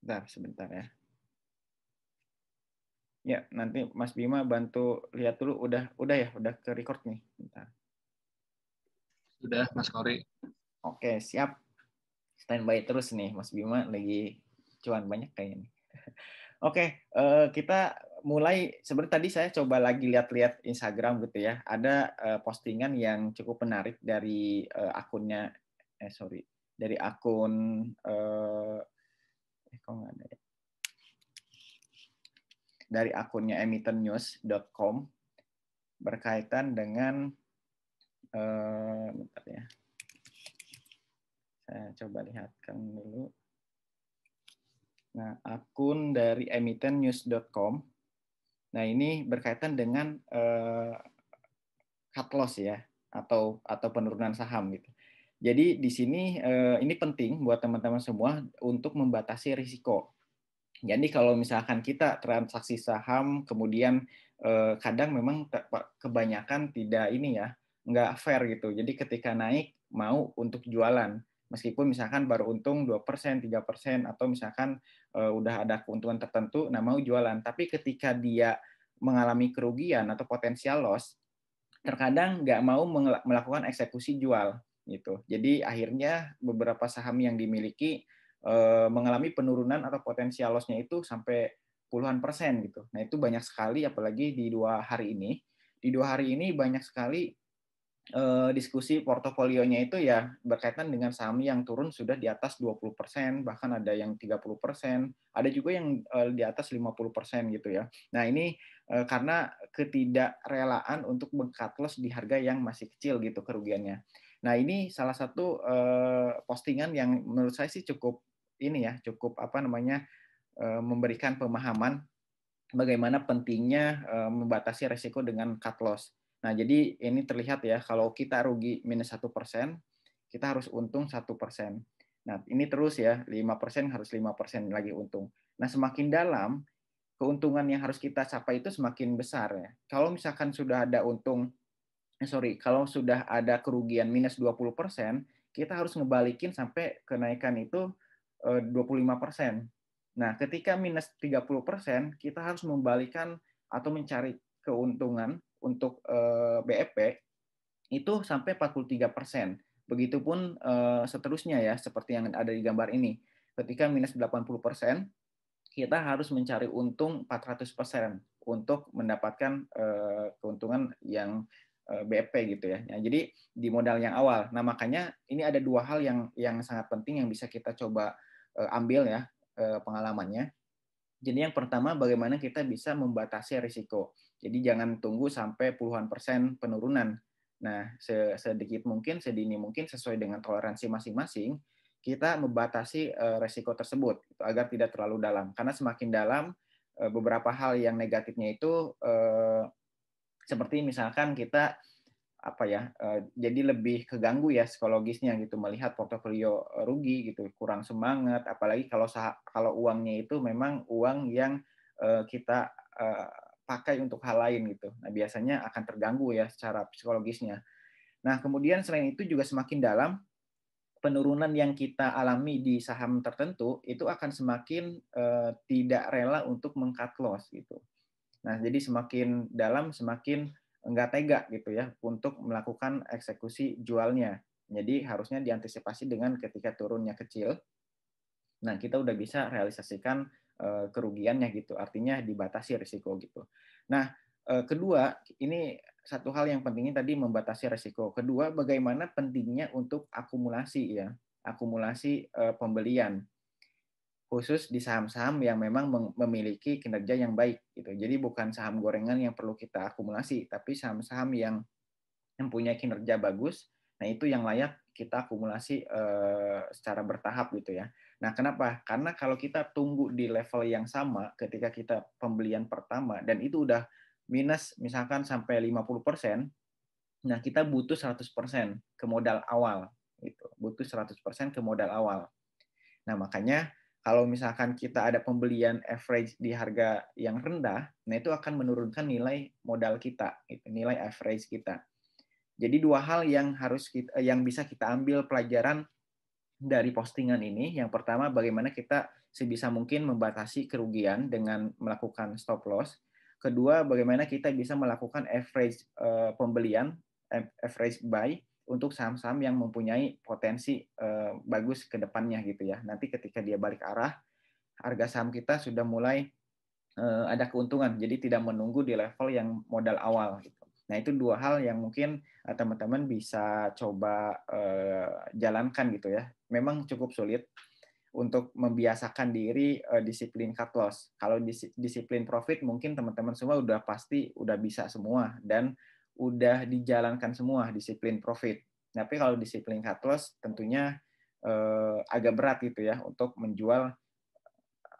Bentar, sebentar ya. Ya, nanti Mas Bima bantu lihat dulu udah udah ya, udah ke record nih. Bentar. Sudah, Mas Kori. Oke, siap. Standby terus nih Mas Bima lagi cuan banyak kayaknya nih. Oke, eh, kita mulai sebenarnya tadi saya coba lagi lihat-lihat Instagram gitu ya. Ada eh, postingan yang cukup menarik dari eh, akunnya eh sorry, dari akun eh kok nggak ada ya dari akunnya emittennews.com berkaitan dengan eh, ya saya coba lihatkan dulu nah akun dari emittennews.com nah ini berkaitan dengan eh, cut loss ya atau atau penurunan saham gitu jadi di sini eh, ini penting buat teman-teman semua untuk membatasi risiko. Jadi kalau misalkan kita transaksi saham kemudian eh, kadang memang kebanyakan tidak ini ya nggak fair gitu. Jadi ketika naik mau untuk jualan meskipun misalkan baru untung 2%, 3% atau misalkan eh, udah ada keuntungan tertentu nah mau jualan. Tapi ketika dia mengalami kerugian atau potensial loss terkadang nggak mau melakukan eksekusi jual gitu. Jadi akhirnya beberapa saham yang dimiliki eh, mengalami penurunan atau potensial lossnya itu sampai puluhan persen gitu. Nah itu banyak sekali, apalagi di dua hari ini. Di dua hari ini banyak sekali eh, diskusi portofolionya itu ya berkaitan dengan saham yang turun sudah di atas 20 persen, bahkan ada yang 30 persen, ada juga yang eh, di atas 50 persen gitu ya. Nah ini eh, karena ketidakrelaan untuk loss di harga yang masih kecil gitu kerugiannya. Nah ini salah satu uh, postingan yang menurut saya sih cukup ini ya cukup apa namanya uh, memberikan pemahaman bagaimana pentingnya uh, membatasi resiko dengan cut loss. Nah jadi ini terlihat ya kalau kita rugi minus satu persen kita harus untung satu persen. Nah ini terus ya lima persen harus lima persen lagi untung. Nah semakin dalam keuntungan yang harus kita capai itu semakin besar ya. Kalau misalkan sudah ada untung Eh, sorry, kalau sudah ada kerugian minus 20%, kita harus ngebalikin sampai kenaikan itu eh, lima persen. Nah, ketika minus 30%, kita harus membalikan atau mencari keuntungan untuk eh, BEP itu sampai 43%. Begitupun seterusnya ya, seperti yang ada di gambar ini. Ketika minus 80%, kita harus mencari untung 400% untuk mendapatkan keuntungan yang Eh, BP gitu ya. Nah, jadi di modal yang awal. Nah makanya ini ada dua hal yang yang sangat penting yang bisa kita coba eh, ambil ya eh, pengalamannya. Jadi yang pertama bagaimana kita bisa membatasi risiko. Jadi jangan tunggu sampai puluhan persen penurunan. Nah sedikit mungkin sedini mungkin sesuai dengan toleransi masing-masing kita membatasi risiko tersebut gitu, agar tidak terlalu dalam. Karena semakin dalam beberapa hal yang negatifnya itu seperti misalkan kita apa ya eh, jadi lebih keganggu ya psikologisnya gitu melihat portofolio rugi gitu kurang semangat apalagi kalau kalau uangnya itu memang uang yang eh, kita eh, pakai untuk hal lain gitu nah biasanya akan terganggu ya secara psikologisnya nah kemudian selain itu juga semakin dalam penurunan yang kita alami di saham tertentu itu akan semakin tidak rela untuk mengcut loss gitu Nah, jadi semakin dalam semakin enggak tega gitu ya untuk melakukan eksekusi jualnya. Jadi harusnya diantisipasi dengan ketika turunnya kecil. Nah, kita udah bisa realisasikan eh, kerugiannya gitu. Artinya dibatasi risiko gitu. Nah, eh, kedua, ini satu hal yang pentingnya tadi membatasi risiko. Kedua, bagaimana pentingnya untuk akumulasi ya, akumulasi eh, pembelian khusus di saham-saham yang memang memiliki kinerja yang baik gitu. Jadi bukan saham gorengan yang perlu kita akumulasi, tapi saham-saham yang mempunyai kinerja bagus. Nah, itu yang layak kita akumulasi uh, secara bertahap gitu ya. Nah, kenapa? Karena kalau kita tunggu di level yang sama ketika kita pembelian pertama dan itu udah minus misalkan sampai 50%, nah kita butuh 100% ke modal awal gitu. Butuh 100% ke modal awal. Nah, makanya kalau misalkan kita ada pembelian average di harga yang rendah, nah itu akan menurunkan nilai modal kita, gitu, nilai average kita. Jadi dua hal yang harus kita, eh, yang bisa kita ambil pelajaran dari postingan ini, yang pertama bagaimana kita sebisa mungkin membatasi kerugian dengan melakukan stop loss. Kedua, bagaimana kita bisa melakukan average eh, pembelian, eh, average buy untuk saham-saham yang mempunyai potensi eh, bagus ke depannya gitu ya. Nanti ketika dia balik arah, harga saham kita sudah mulai eh, ada keuntungan. Jadi tidak menunggu di level yang modal awal gitu. Nah, itu dua hal yang mungkin eh, teman-teman bisa coba eh, jalankan gitu ya. Memang cukup sulit untuk membiasakan diri eh, disiplin cut loss. Kalau disiplin profit mungkin teman-teman semua udah pasti udah bisa semua dan udah dijalankan semua disiplin profit. Tapi kalau disiplin cut loss tentunya eh, agak berat gitu ya untuk menjual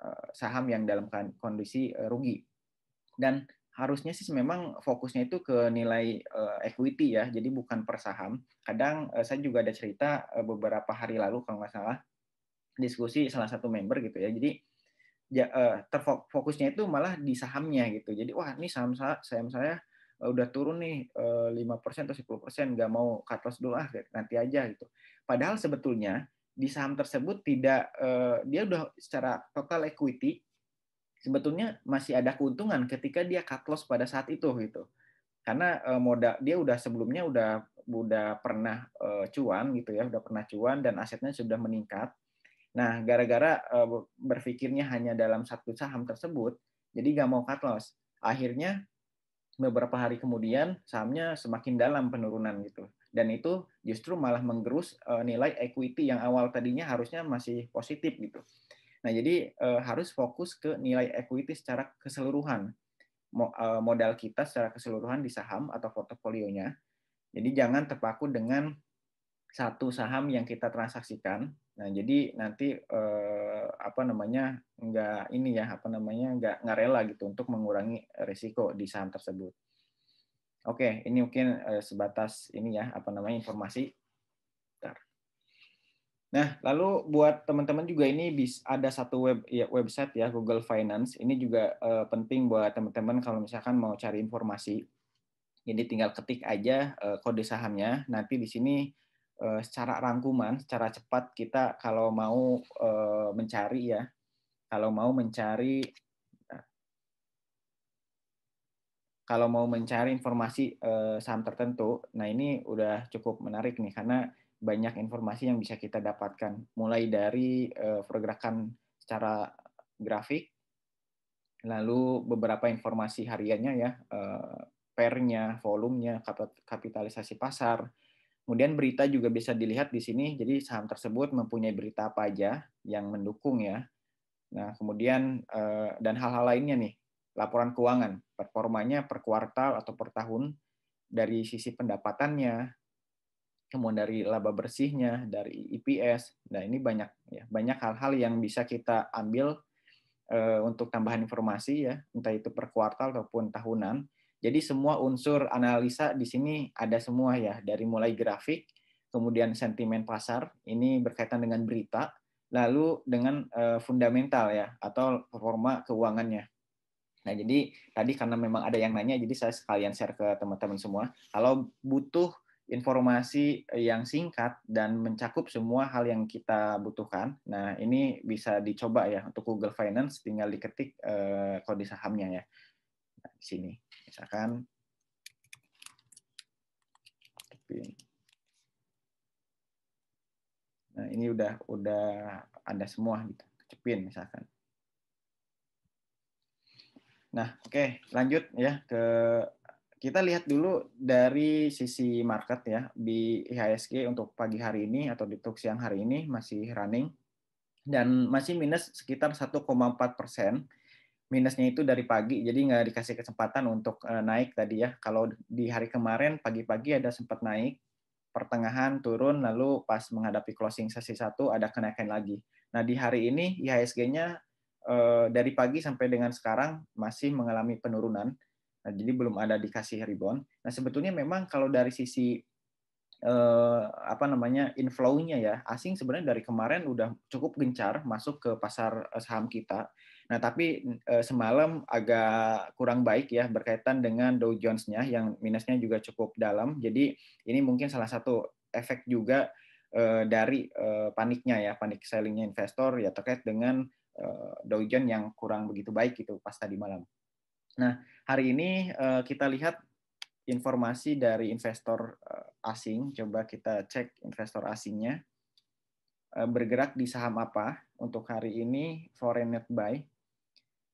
eh, saham yang dalam kan, kondisi eh, rugi. Dan harusnya sih memang fokusnya itu ke nilai eh, equity ya, jadi bukan per saham. Kadang eh, saya juga ada cerita eh, beberapa hari lalu kalau nggak salah diskusi salah satu member gitu ya. Jadi ya, eh, terfokusnya itu malah di sahamnya gitu. Jadi wah ini saham saham saya Eh, udah turun nih eh, lima persen atau sepuluh persen nggak mau cut loss dulu ah, nanti aja gitu. Padahal sebetulnya di saham tersebut tidak eh, dia udah secara total equity sebetulnya masih ada keuntungan ketika dia cut loss pada saat itu gitu. Karena modal dia udah sebelumnya udah udah pernah cuan gitu ya, udah pernah cuan dan asetnya sudah meningkat. Nah, gara-gara berpikirnya hanya dalam satu saham tersebut, jadi nggak mau cut loss. Akhirnya beberapa hari kemudian sahamnya semakin dalam penurunan gitu dan itu justru malah menggerus uh, nilai equity yang awal tadinya harusnya masih positif gitu. Nah, jadi uh, harus fokus ke nilai equity secara keseluruhan. Mo, uh, modal kita secara keseluruhan di saham atau portofolionya. Jadi jangan terpaku dengan satu saham yang kita transaksikan Nah, jadi nanti eh, apa namanya nggak ini ya apa namanya nggak nggak rela gitu untuk mengurangi risiko di saham tersebut. Oke, ini mungkin eh, sebatas ini ya apa namanya informasi. Bentar. Nah, lalu buat teman-teman juga ini bis, ada satu web ya, website ya Google Finance. Ini juga eh, penting buat teman-teman kalau misalkan mau cari informasi. Jadi tinggal ketik aja eh, kode sahamnya. Nanti di sini Eh, secara rangkuman, secara cepat kita kalau mau eh, mencari ya, kalau mau mencari kalau mau mencari informasi eh, saham tertentu, nah ini udah cukup menarik nih karena banyak informasi yang bisa kita dapatkan, mulai dari pergerakan secara grafik, lalu beberapa informasi hariannya ya, pernya, volumenya, kapitalisasi pasar, Kemudian berita juga bisa dilihat di sini, jadi saham tersebut mempunyai berita apa aja yang mendukung ya. Nah, kemudian eh, dan hal-hal lainnya nih, laporan keuangan, performanya per kuartal atau per tahun dari sisi pendapatannya, kemudian dari laba bersihnya, dari EPS. Nah, ini banyak ya, banyak hal-hal yang bisa kita ambil eh, untuk tambahan informasi ya, entah itu per kuartal ataupun tahunan jadi semua unsur analisa di sini ada semua ya, dari mulai grafik, kemudian sentimen pasar, ini berkaitan dengan berita, lalu dengan eh, fundamental ya, atau performa keuangannya. Nah, jadi tadi karena memang ada yang nanya, jadi saya sekalian share ke teman-teman semua. Kalau butuh informasi yang singkat dan mencakup semua hal yang kita butuhkan. Nah, ini bisa dicoba ya untuk Google Finance tinggal diketik eh, kode sahamnya ya. Nah, di sini misalkan Nah, ini udah udah ada semua gitu, kecepin misalkan. Nah, oke, okay, lanjut ya ke kita lihat dulu dari sisi market ya di IHSG untuk pagi hari ini atau di truk siang hari ini masih running dan masih minus sekitar 1,4 persen minusnya itu dari pagi, jadi nggak dikasih kesempatan untuk eh, naik tadi ya. Kalau di hari kemarin pagi-pagi ada sempat naik, pertengahan turun, lalu pas menghadapi closing sesi satu ada kenaikan lagi. Nah di hari ini IHSG-nya eh, dari pagi sampai dengan sekarang masih mengalami penurunan, nah, jadi belum ada dikasih rebound. Nah sebetulnya memang kalau dari sisi eh, apa namanya inflow-nya ya asing sebenarnya dari kemarin udah cukup gencar masuk ke pasar eh, saham kita Nah, tapi uh, semalam agak kurang baik ya berkaitan dengan Dow Jones-nya yang minusnya juga cukup dalam. Jadi ini mungkin salah satu efek juga uh, dari uh, paniknya ya, panik sellingnya investor ya terkait dengan uh, Dow Jones yang kurang begitu baik itu pas tadi malam. Nah, hari ini uh, kita lihat informasi dari investor uh, asing. Coba kita cek investor asingnya bergerak di saham apa untuk hari ini foreign net buy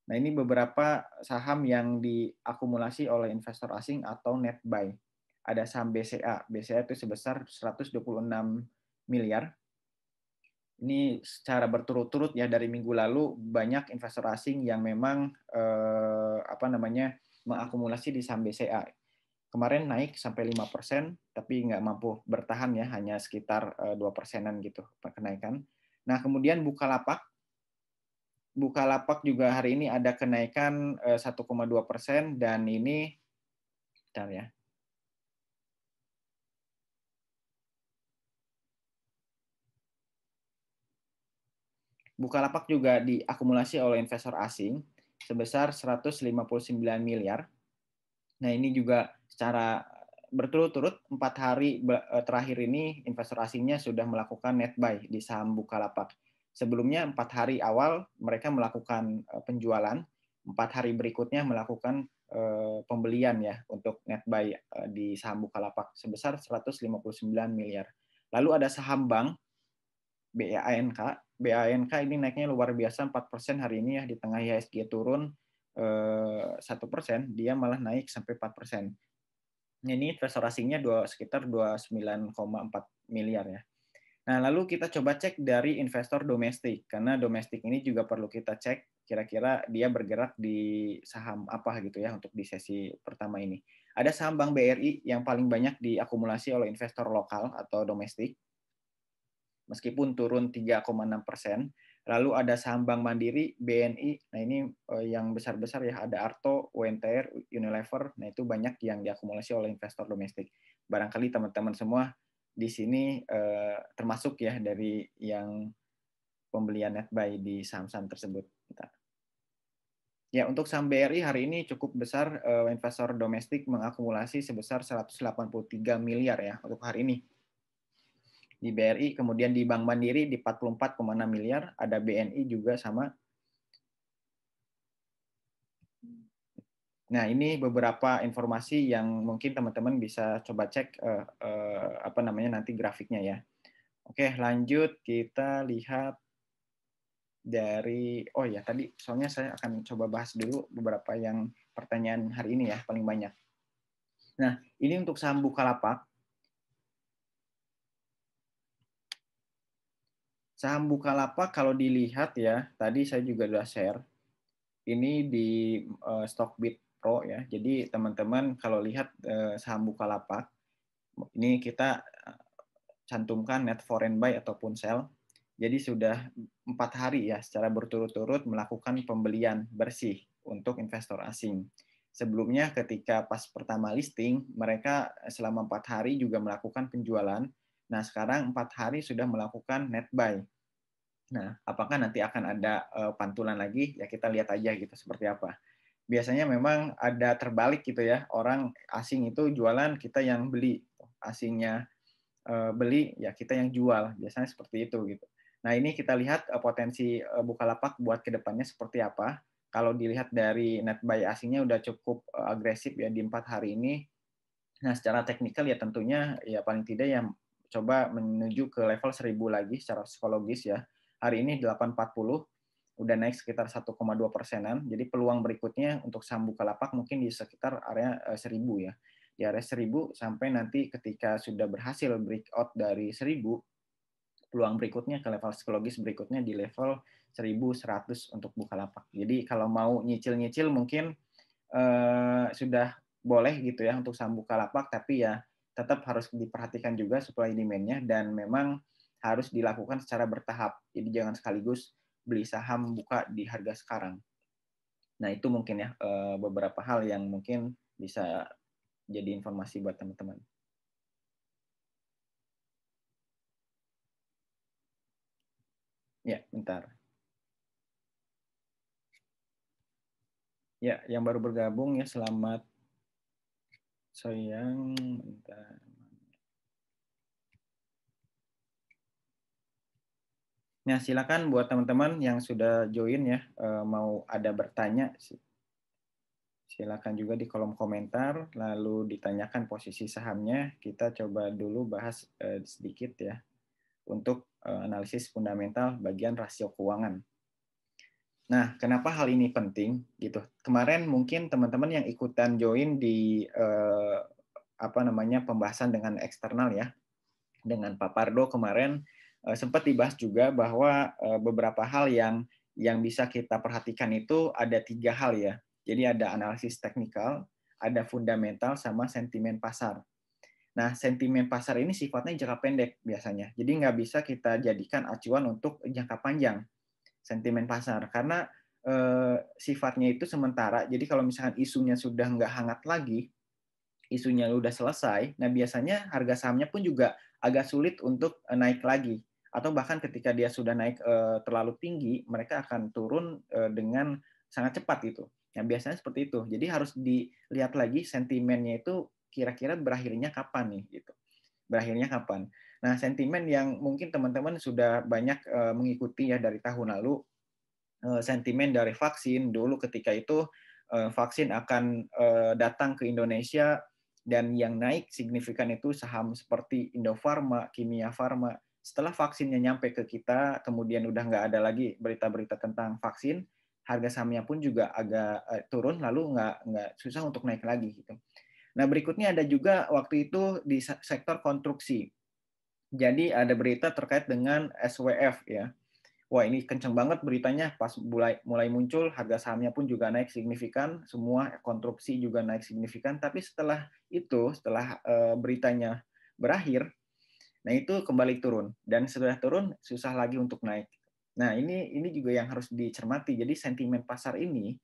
Nah, ini beberapa saham yang diakumulasi oleh investor asing atau net buy. Ada saham BCA. BCA itu sebesar 126 miliar. Ini secara berturut-turut ya dari minggu lalu banyak investor asing yang memang eh, apa namanya mengakumulasi di saham BCA. Kemarin naik sampai 5%, tapi nggak mampu bertahan ya, hanya sekitar 2 eh, persenan gitu kenaikan. Nah, kemudian Bukalapak Bukalapak juga hari ini ada kenaikan 1,2 eh, persen dan ini, bentar ya, Bukalapak juga diakumulasi oleh investor asing sebesar 159 miliar. Nah ini juga secara berturut-turut empat hari eh, terakhir ini investor asingnya sudah melakukan net buy di saham Bukalapak sebelumnya empat hari awal mereka melakukan eh, penjualan, empat hari berikutnya melakukan eh, pembelian ya untuk net buy eh, di saham Bukalapak sebesar 159 miliar. Lalu ada saham bank BANK. BANK ini naiknya luar biasa 4% hari ini ya di tengah IHSG turun satu persen, dia malah naik sampai 4 persen. Ini investor dua, sekitar 29,4 miliar ya. Nah, lalu kita coba cek dari investor domestik, karena domestik ini juga perlu kita cek kira-kira dia bergerak di saham apa gitu ya untuk di sesi pertama ini. Ada saham Bank BRI yang paling banyak diakumulasi oleh investor lokal atau domestik, meskipun turun 3,6 persen. Lalu ada saham Bank Mandiri, BNI, nah ini eh, yang besar-besar ya, ada Arto, UNTR, Unilever, nah itu banyak yang diakumulasi oleh investor domestik. Barangkali teman-teman semua di sini eh, termasuk ya dari yang pembelian net buy di saham-saham tersebut. Ya, untuk saham BRI hari ini cukup besar eh, investor domestik mengakumulasi sebesar 183 miliar ya untuk hari ini. Di BRI, kemudian di Bank Mandiri di 44,6 miliar, ada BNI juga sama Nah, ini beberapa informasi yang mungkin teman-teman bisa coba cek uh, uh, apa namanya nanti grafiknya ya. Oke, lanjut kita lihat dari oh ya tadi soalnya saya akan coba bahas dulu beberapa yang pertanyaan hari ini ya paling banyak. Nah, ini untuk saham Bukalapak. Saham Bukalapak kalau dilihat ya, tadi saya juga sudah share. Ini di uh, eh, Stockbit makro ya. Jadi teman-teman kalau lihat eh, saham Bukalapak ini kita eh, cantumkan net foreign buy ataupun sell. Jadi sudah empat hari ya secara berturut-turut melakukan pembelian bersih untuk investor asing. Sebelumnya ketika pas pertama listing mereka eh, selama empat hari juga melakukan penjualan. Nah sekarang empat hari sudah melakukan net buy. Nah apakah nanti akan ada pantulan lagi ya kita lihat aja gitu seperti apa biasanya memang ada terbalik gitu ya orang asing itu jualan kita yang beli gitu. asingnya eh, beli ya kita yang jual biasanya seperti itu gitu nah ini kita lihat eh, potensi eh, bukalapak buat kedepannya seperti apa kalau dilihat dari net buy asingnya udah cukup agresif ya di empat hari ini nah secara teknikal ya tentunya ya paling tidak yang coba menuju ke level 1000 lagi secara psikologis ya hari ini 840 udah naik sekitar 1,2 persenan. Jadi peluang berikutnya untuk saham Bukalapak mungkin di sekitar area 1000 eh, ya. Di area 1000 sampai nanti ketika sudah berhasil breakout dari 1000, peluang berikutnya ke level psikologis berikutnya di level 1100 untuk Bukalapak. Jadi kalau mau nyicil-nyicil mungkin eh, sudah boleh gitu ya untuk saham Bukalapak tapi ya tetap harus diperhatikan juga supply demand-nya dan memang harus dilakukan secara bertahap. Jadi jangan sekaligus beli saham buka di harga sekarang. Nah, itu mungkin ya eh, beberapa hal yang mungkin bisa jadi informasi buat teman-teman. Ya, bentar. Ya, yang baru bergabung ya selamat sayang bentar. Nah, silakan buat teman-teman yang sudah join ya, eh, mau ada bertanya, silakan juga di kolom komentar, lalu ditanyakan posisi sahamnya. Kita coba dulu bahas eh, sedikit ya, untuk eh, analisis fundamental bagian rasio keuangan. Nah, kenapa hal ini penting gitu? Kemarin mungkin teman-teman yang ikutan join di apa namanya pembahasan dengan eksternal ya, dengan Pak Pardo kemarin Eh, sempat dibahas juga bahwa eh, beberapa hal yang yang bisa kita perhatikan itu ada tiga hal ya. Jadi ada analisis teknikal, ada fundamental, sama sentimen pasar. Nah, sentimen pasar ini sifatnya jangka pendek biasanya. Jadi nggak bisa kita jadikan acuan untuk jangka panjang sentimen pasar karena e, sifatnya itu sementara. Jadi kalau misalkan isunya sudah nggak hangat lagi, isunya udah selesai, nah biasanya harga sahamnya pun juga agak sulit untuk naik lagi atau bahkan ketika dia sudah naik e, terlalu tinggi mereka akan turun e, dengan sangat cepat gitu. Yang nah, biasanya seperti itu. Jadi harus dilihat lagi sentimennya itu kira-kira berakhirnya kapan nih gitu. Berakhirnya kapan? Nah, sentimen yang mungkin teman-teman sudah banyak e, mengikuti ya dari tahun lalu e, sentimen dari vaksin dulu ketika itu e, vaksin akan e, datang ke Indonesia dan yang naik signifikan itu saham seperti Indofarma, Kimia Farma setelah vaksinnya nyampe ke kita, kemudian udah nggak ada lagi berita-berita tentang vaksin, harga sahamnya pun juga agak eh, turun, lalu nggak nggak susah untuk naik lagi gitu. Nah berikutnya ada juga waktu itu di sektor konstruksi. Jadi ada berita terkait dengan SWF ya. Wah ini kenceng banget beritanya pas mulai mulai muncul harga sahamnya pun juga naik signifikan, semua konstruksi juga naik signifikan. Tapi setelah itu setelah eh, beritanya berakhir Nah, itu kembali turun dan setelah turun susah lagi untuk naik. Nah, ini ini juga yang harus dicermati. Jadi sentimen pasar ini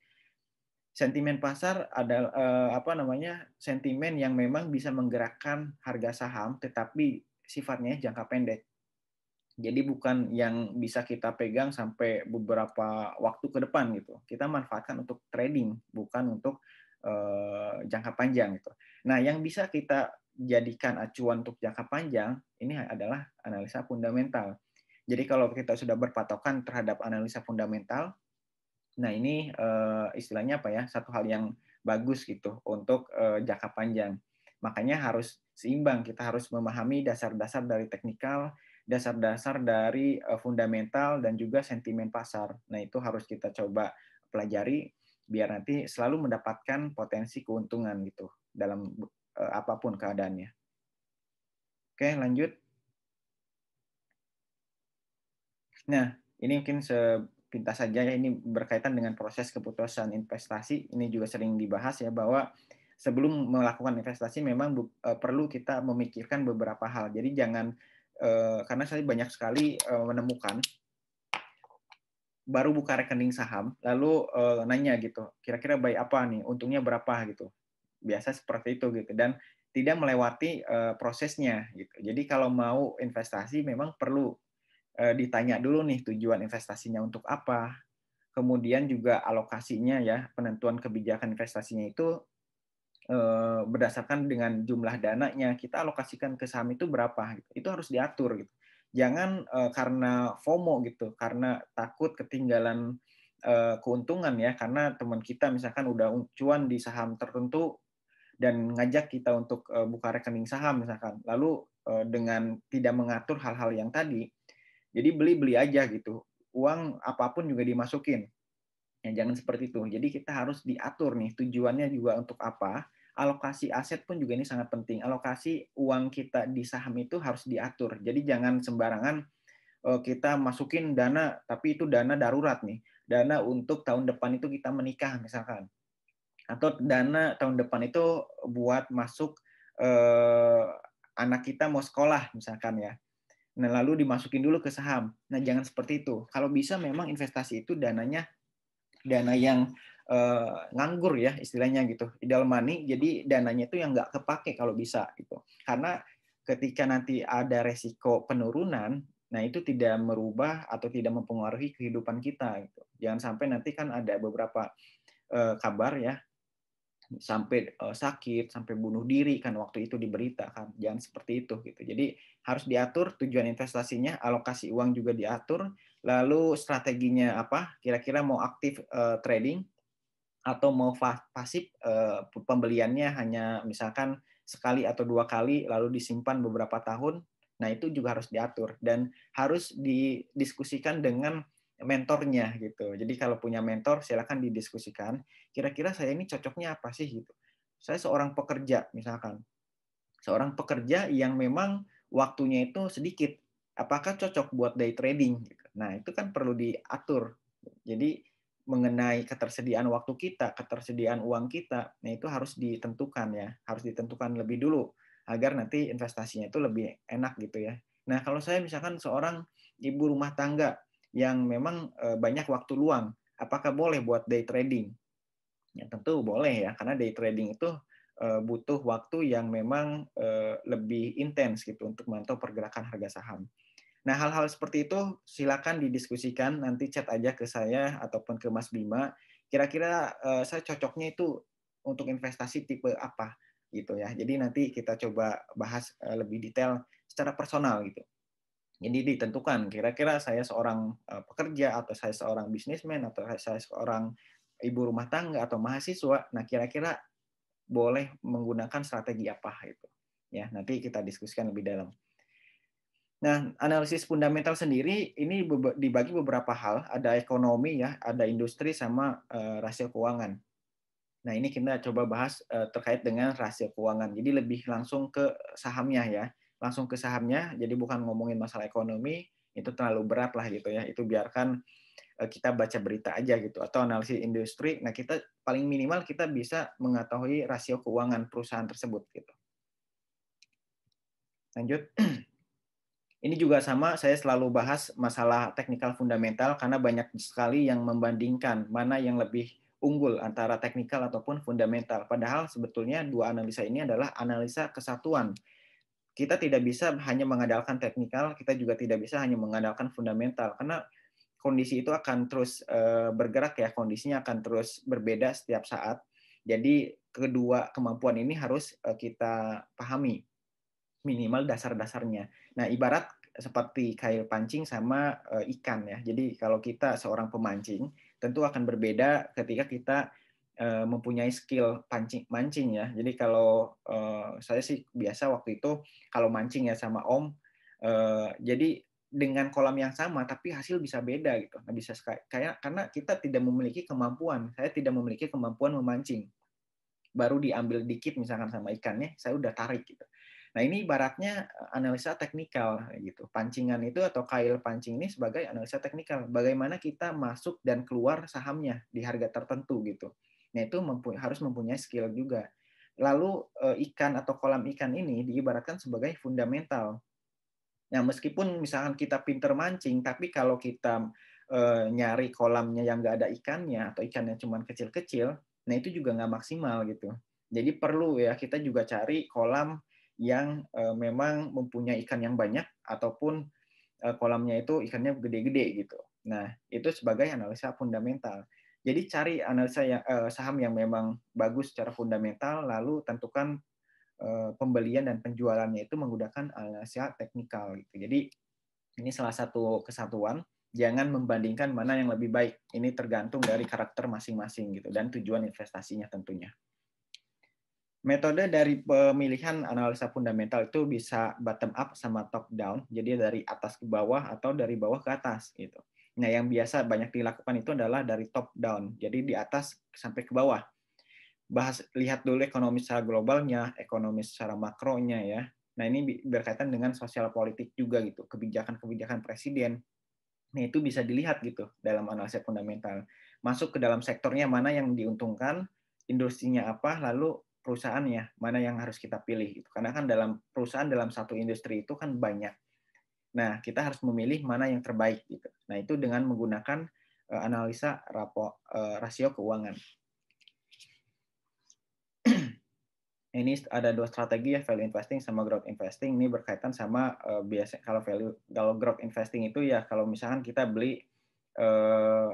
sentimen pasar ada eh, apa namanya? sentimen yang memang bisa menggerakkan harga saham tetapi sifatnya jangka pendek. Jadi bukan yang bisa kita pegang sampai beberapa waktu ke depan gitu. Kita manfaatkan untuk trading, bukan untuk eh, jangka panjang gitu. Nah, yang bisa kita jadikan acuan untuk jangka panjang ini adalah analisa fundamental. Jadi kalau kita sudah berpatokan terhadap analisa fundamental, nah ini eh, istilahnya apa ya? Satu hal yang bagus gitu untuk eh, jangka panjang. Makanya harus seimbang. Kita harus memahami dasar-dasar dari teknikal, dasar-dasar dari eh, fundamental dan juga sentimen pasar. Nah itu harus kita coba pelajari biar nanti selalu mendapatkan potensi keuntungan gitu dalam Eh, apapun keadaannya. Oke, lanjut. Nah, ini mungkin sepintas saja ya. ini berkaitan dengan proses keputusan investasi. Ini juga sering dibahas ya bahwa sebelum melakukan investasi memang eh, perlu kita memikirkan beberapa hal. Jadi jangan eh, karena saya banyak sekali menemukan baru buka rekening saham lalu nanya gitu, kira-kira baik apa nih, untungnya berapa gitu biasa seperti itu gitu dan tidak melewati uh, prosesnya gitu. Jadi kalau mau investasi memang perlu uh, ditanya dulu nih tujuan investasinya untuk apa. Kemudian juga alokasinya ya, penentuan kebijakan investasinya itu uh, berdasarkan dengan jumlah dananya kita alokasikan ke saham itu berapa gitu. Itu harus diatur gitu. Jangan uh, karena FOMO gitu, karena takut ketinggalan keuntungan ya karena teman kita misalkan udah cuan di saham tertentu dan ngajak kita untuk uh, buka rekening saham misalkan. Lalu uh, dengan tidak mengatur hal-hal yang tadi, jadi beli-beli aja gitu. Uang apapun juga dimasukin. Ya, jangan seperti itu. Jadi kita harus diatur nih tujuannya juga untuk apa. Alokasi aset pun juga ini sangat penting. Alokasi uang kita di saham itu harus diatur. Jadi jangan sembarangan eh, kita masukin dana, tapi itu dana darurat nih. Dana untuk tahun depan itu kita menikah misalkan atau dana tahun depan itu buat masuk eh, anak kita mau sekolah misalkan ya. Nah, lalu dimasukin dulu ke saham. Nah, jangan seperti itu. Kalau bisa memang investasi itu dananya dana yang eh, nganggur ya istilahnya gitu. Idle money jadi dananya itu yang nggak kepake kalau bisa gitu. Karena ketika nanti ada resiko penurunan, nah itu tidak merubah atau tidak mempengaruhi kehidupan kita gitu. Jangan sampai nanti kan ada beberapa eh, kabar ya sampai uh, sakit, sampai bunuh diri kan waktu itu diberitakan. kan. Jangan seperti itu gitu. Jadi harus diatur tujuan investasinya, alokasi uang juga diatur, lalu strateginya apa? Kira-kira mau aktif uh, trading atau mau pasif uh, pembeliannya hanya misalkan sekali atau dua kali lalu disimpan beberapa tahun. Nah, itu juga harus diatur dan harus didiskusikan dengan mentornya gitu. Jadi kalau punya mentor silakan didiskusikan kira-kira saya ini cocoknya apa sih gitu. Saya seorang pekerja misalkan. Seorang pekerja yang memang waktunya itu sedikit. Apakah cocok buat day trading gitu. Nah, itu kan perlu diatur. Jadi mengenai ketersediaan waktu kita, ketersediaan uang kita, nah itu harus ditentukan ya, harus ditentukan lebih dulu agar nanti investasinya itu lebih enak gitu ya. Nah, kalau saya misalkan seorang ibu rumah tangga yang memang eh, banyak waktu luang. Apakah boleh buat day trading? Ya, tentu boleh ya, karena day trading itu eh, butuh waktu yang memang eh, lebih intens gitu untuk memantau pergerakan harga saham. Nah, hal-hal seperti itu silakan didiskusikan nanti chat aja ke saya ataupun ke Mas Bima. Kira-kira saya cocoknya itu untuk investasi tipe apa gitu ya. Jadi nanti kita coba bahas lebih detail secara personal gitu. Jadi ditentukan kira-kira saya seorang eh, pekerja atau saya seorang bisnismen atau saya seorang ibu rumah tangga atau mahasiswa. Nah kira-kira boleh menggunakan strategi apa itu. Ya nanti kita diskusikan lebih dalam. Nah, analisis fundamental sendiri ini dibagi beberapa hal, ada ekonomi ya, ada industri sama eh, rasio keuangan. Nah, ini kita coba bahas eh, terkait dengan rasio keuangan. Jadi lebih langsung ke sahamnya ya langsung ke sahamnya. Jadi bukan ngomongin masalah ekonomi, itu terlalu berat lah gitu ya. Itu biarkan eh, kita baca berita aja gitu atau analisis industri. Nah, kita paling minimal kita bisa mengetahui rasio keuangan perusahaan tersebut gitu. Lanjut. Ini juga sama, saya selalu bahas masalah teknikal fundamental karena banyak sekali yang membandingkan mana yang lebih unggul antara teknikal ataupun fundamental. Padahal sebetulnya dua analisa ini adalah analisa kesatuan kita tidak bisa hanya mengandalkan teknikal, kita juga tidak bisa hanya mengandalkan fundamental karena kondisi itu akan terus eh, bergerak ya, kondisinya akan terus berbeda setiap saat. Jadi kedua kemampuan ini harus eh, kita pahami minimal dasar-dasarnya. Nah, ibarat seperti kail pancing sama eh, ikan ya. Jadi kalau kita seorang pemancing, tentu akan berbeda ketika kita Eh, mempunyai skill pancing mancing ya. Jadi kalau uh, saya sih biasa waktu itu kalau mancing ya sama Om, uh, jadi dengan kolam yang sama tapi hasil bisa beda gitu. Nah, bisa kayak karena kita tidak memiliki kemampuan. Saya tidak memiliki kemampuan memancing. Baru diambil dikit misalkan sama ikannya, saya udah tarik gitu. Nah, ini baratnya analisa teknikal gitu. Pancingan itu atau kail pancing ini sebagai analisa teknikal. Bagaimana kita masuk dan keluar sahamnya di harga tertentu gitu. Nah itu mempu harus mempunyai skill juga. Lalu eh, ikan atau kolam ikan ini diibaratkan sebagai fundamental. Nah meskipun misalkan kita pinter mancing, tapi kalau kita e, nyari kolamnya yang nggak ada ikannya atau ikannya cuma kecil-kecil, nah itu juga nggak maksimal gitu. Jadi perlu ya kita juga cari kolam yang e, memang mempunyai ikan yang banyak ataupun kolamnya itu ikannya gede-gede gitu. Nah itu sebagai analisa fundamental. Jadi cari analisa yang eh, saham yang memang bagus secara fundamental, lalu tentukan eh, pembelian dan penjualannya itu menggunakan analisa teknikal. Gitu. Jadi ini salah satu kesatuan. Jangan membandingkan mana yang lebih baik. Ini tergantung dari karakter masing-masing gitu dan tujuan investasinya tentunya. Metode dari pemilihan analisa fundamental itu bisa bottom up sama top down, jadi dari atas ke bawah atau dari bawah ke atas gitu. Nah, yang biasa banyak dilakukan itu adalah dari top down, jadi di atas sampai ke bawah. Bahas lihat dulu ekonomi secara globalnya, ekonomi secara makronya ya. Nah, ini berkaitan dengan sosial politik juga gitu, kebijakan-kebijakan presiden. Nah, itu bisa dilihat gitu dalam analisa fundamental. Masuk ke dalam sektornya mana yang diuntungkan, industrinya apa, lalu perusahaannya mana yang harus kita pilih gitu. Karena kan dalam perusahaan dalam satu industri itu kan banyak. Nah, kita harus memilih mana yang terbaik gitu. Nah, itu dengan menggunakan eh, analisa rapo, eh, rasio keuangan. ini ada dua strategi ya value investing sama growth investing ini berkaitan sama uh, biasa kalau value kalau growth investing itu ya kalau misalkan kita beli uh,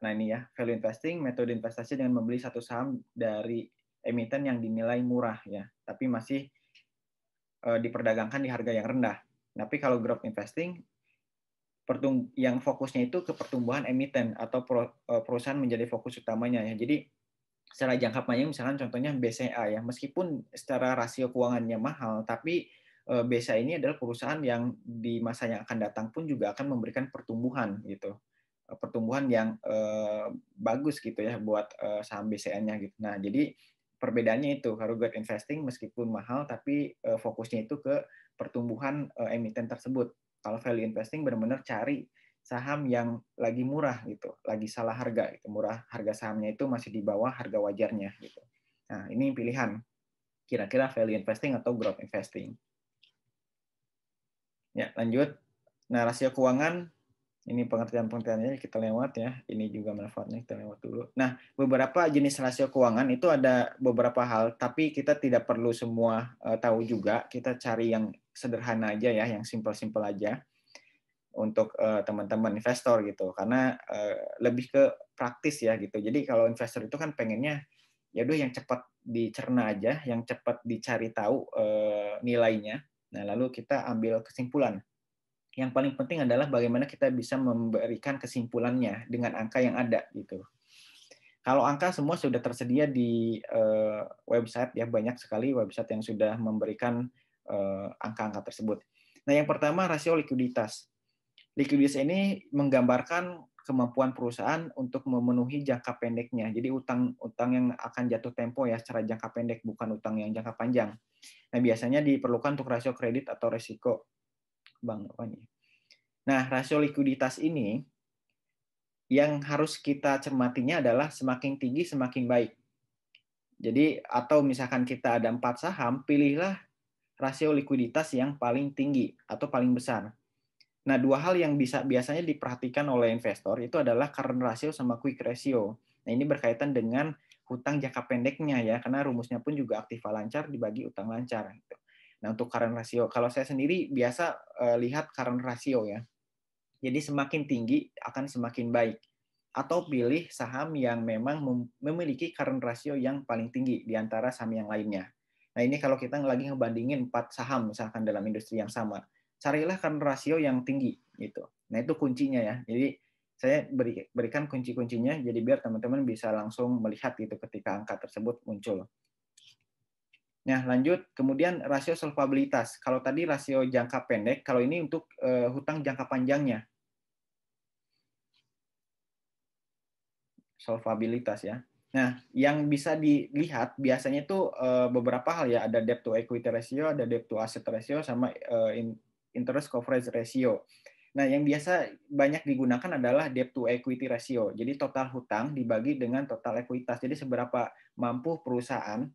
nah ini ya value investing metode investasi dengan membeli satu saham dari emiten yang dinilai murah ya tapi masih uh, diperdagangkan di harga yang rendah tapi kalau growth investing yang fokusnya itu ke pertumbuhan emiten atau eh, perusahaan menjadi fokus utamanya ya. Jadi secara jangka panjang misalkan contohnya BCA ya, meskipun secara rasio keuangannya mahal tapi eh, BCA ini adalah perusahaan yang di masa yang akan datang pun juga akan memberikan pertumbuhan gitu. Eh, pertumbuhan yang bagus gitu ya buat saham BCA-nya gitu. Nah, jadi perbedaannya itu kalau buat investing meskipun mahal tapi fokusnya itu ke pertumbuhan emiten tersebut kalau value investing benar-benar cari saham yang lagi murah gitu, lagi salah harga gitu, murah harga sahamnya itu masih di bawah harga wajarnya gitu. Nah, ini pilihan kira-kira value investing atau growth investing. Ya, lanjut. Nah, rasio keuangan ini pengertian-pengertiannya kita lewat ya. Ini juga manfaatnya kita lewat dulu. Nah, beberapa jenis rasio keuangan itu ada beberapa hal, tapi kita tidak perlu semua uh, tahu juga. Kita cari yang sederhana aja ya, yang simple-simple aja untuk eh, teman-teman investor gitu karena uh, lebih ke praktis ya gitu jadi kalau investor itu kan pengennya ya udah yang cepat dicerna aja yang cepat dicari tahu uh, nilainya nah lalu kita ambil kesimpulan yang paling penting adalah bagaimana kita bisa memberikan kesimpulannya dengan angka yang ada gitu kalau angka semua sudah tersedia di uh, website ya banyak sekali website yang sudah memberikan Eh, angka-angka tersebut. Nah, yang pertama rasio likuiditas. Likuiditas ini menggambarkan kemampuan perusahaan untuk memenuhi jangka pendeknya. Jadi utang utang yang akan jatuh tempo ya secara jangka pendek bukan utang yang jangka panjang. Nah, biasanya diperlukan untuk rasio kredit atau resiko. bank. Nah, rasio likuiditas ini yang harus kita cermatinya adalah semakin tinggi semakin baik. Jadi atau misalkan kita ada empat saham, pilihlah rasio likuiditas yang paling tinggi atau paling besar. Nah, dua hal yang bisa biasanya diperhatikan oleh investor itu adalah current ratio sama quick ratio. Nah, ini berkaitan dengan hutang jangka pendeknya ya, karena rumusnya pun juga aktiva lancar dibagi utang lancar. Gitu. Nah, untuk current ratio, kalau saya sendiri biasa eh, lihat current ratio ya. Jadi semakin tinggi akan semakin baik. Atau pilih saham yang memang memiliki current ratio yang paling tinggi di antara saham yang lainnya. Nah ini kalau kita lagi ngebandingin empat saham misalkan dalam industri yang sama, carilah kan rasio yang tinggi gitu. Nah itu kuncinya ya. Jadi saya beri, berikan kunci-kuncinya jadi biar teman-teman bisa langsung melihat gitu ketika angka tersebut muncul. Nah, lanjut kemudian rasio solvabilitas. Kalau tadi rasio jangka pendek, kalau ini untuk uh, hutang jangka panjangnya. Solvabilitas ya. Nah, yang bisa dilihat biasanya itu eh, beberapa hal ya, ada debt to equity ratio, ada debt to asset ratio, sama eh, interest coverage ratio. Nah, yang biasa banyak digunakan adalah debt to equity ratio. Jadi total hutang dibagi dengan total ekuitas. Jadi seberapa mampu perusahaan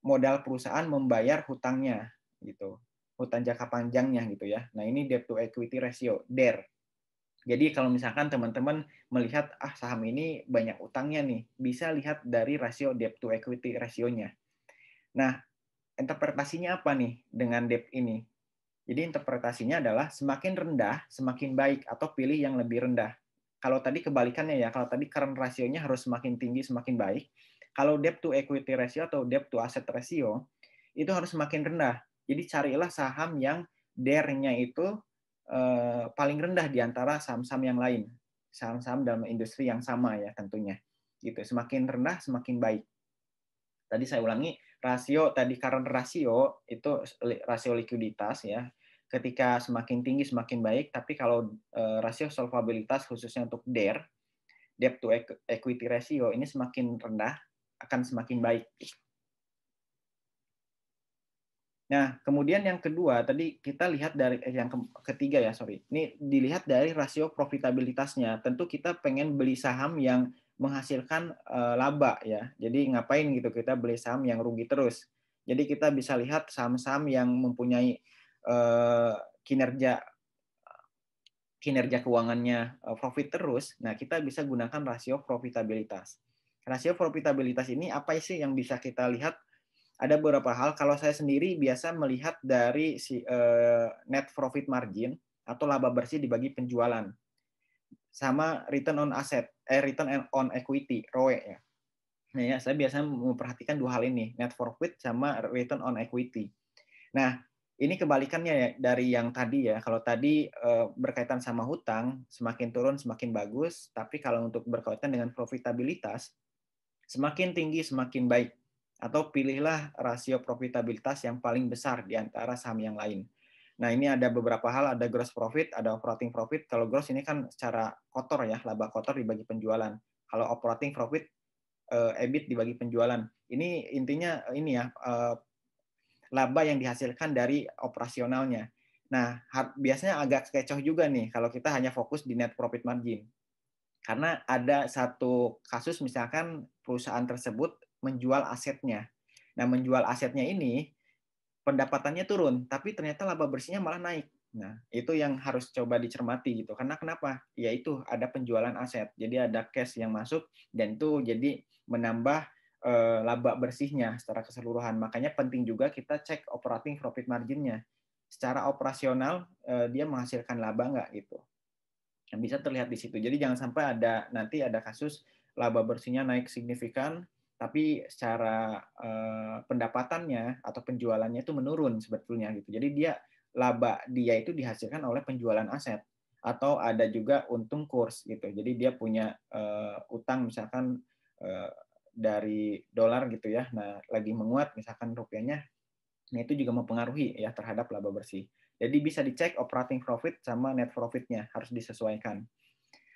modal perusahaan membayar hutangnya gitu. Hutang jangka panjangnya gitu ya. Nah, ini debt to equity ratio, DER. Jadi kalau misalkan teman-teman melihat ah saham ini banyak utangnya nih, bisa lihat dari rasio debt to equity rasionya. Nah, interpretasinya apa nih dengan debt ini? Jadi interpretasinya adalah semakin rendah, semakin baik atau pilih yang lebih rendah. Kalau tadi kebalikannya ya, kalau tadi current rasionya harus semakin tinggi, semakin baik. Kalau debt to equity ratio atau debt to asset ratio, itu harus semakin rendah. Jadi carilah saham yang dare itu Eh, paling rendah di antara saham-saham yang lain, saham-saham dalam industri yang sama ya tentunya. Gitu. Semakin rendah semakin baik. Tadi saya ulangi rasio tadi current rasio itu rasio likuiditas ya. Ketika semakin tinggi semakin baik, tapi kalau eh, rasio solvabilitas khususnya untuk DER, debt to equity ratio ini semakin rendah akan semakin baik. Nah, kemudian yang kedua tadi kita lihat dari eh, yang ketiga ya, sorry. Ini dilihat dari rasio profitabilitasnya. Tentu kita pengen beli saham yang menghasilkan eh, laba ya. Jadi ngapain gitu kita beli saham yang rugi terus. Jadi kita bisa lihat saham-saham yang mempunyai eh, kinerja kinerja keuangannya eh, profit terus. Nah, kita bisa gunakan rasio profitabilitas. Rasio profitabilitas ini apa sih yang bisa kita lihat ada beberapa hal. Kalau saya sendiri biasa melihat dari si uh, net profit margin atau laba bersih dibagi penjualan sama return on asset, eh return on equity (ROE) ya. Nah, ya, saya biasanya memperhatikan dua hal ini, net profit sama return on equity. Nah, ini kebalikannya ya dari yang tadi ya. Kalau tadi eh, berkaitan sama hutang, semakin turun semakin bagus, tapi kalau untuk berkaitan dengan profitabilitas, semakin tinggi semakin baik atau pilihlah rasio profitabilitas yang paling besar di antara saham yang lain. Nah, ini ada beberapa hal, ada gross profit, ada operating profit. Kalau gross ini kan secara kotor ya, laba kotor dibagi penjualan. Kalau operating profit eh, EBIT dibagi penjualan. Ini intinya ini ya eh, laba yang dihasilkan dari operasionalnya. Nah, biasanya agak kecoh juga nih kalau kita hanya fokus di net profit margin. Karena ada satu kasus misalkan perusahaan tersebut menjual asetnya. Nah, menjual asetnya ini pendapatannya turun, tapi ternyata laba bersihnya malah naik. Nah, itu yang harus coba dicermati gitu. Karena kenapa? Yaitu ada penjualan aset. Jadi ada cash yang masuk dan itu jadi menambah e, laba bersihnya secara keseluruhan. Makanya penting juga kita cek operating profit marginnya. Secara operasional e, dia menghasilkan laba enggak gitu. Yang nah, bisa terlihat di situ. Jadi jangan sampai ada nanti ada kasus laba bersihnya naik signifikan tapi secara eh, pendapatannya atau penjualannya itu menurun sebetulnya gitu. Jadi dia laba dia itu dihasilkan oleh penjualan aset atau ada juga untung kurs gitu. Jadi dia punya eh, utang misalkan eh, dari dolar gitu ya. Nah, lagi menguat misalkan rupiahnya nah itu juga mempengaruhi ya terhadap laba bersih. Jadi bisa dicek operating profit sama net profitnya harus disesuaikan.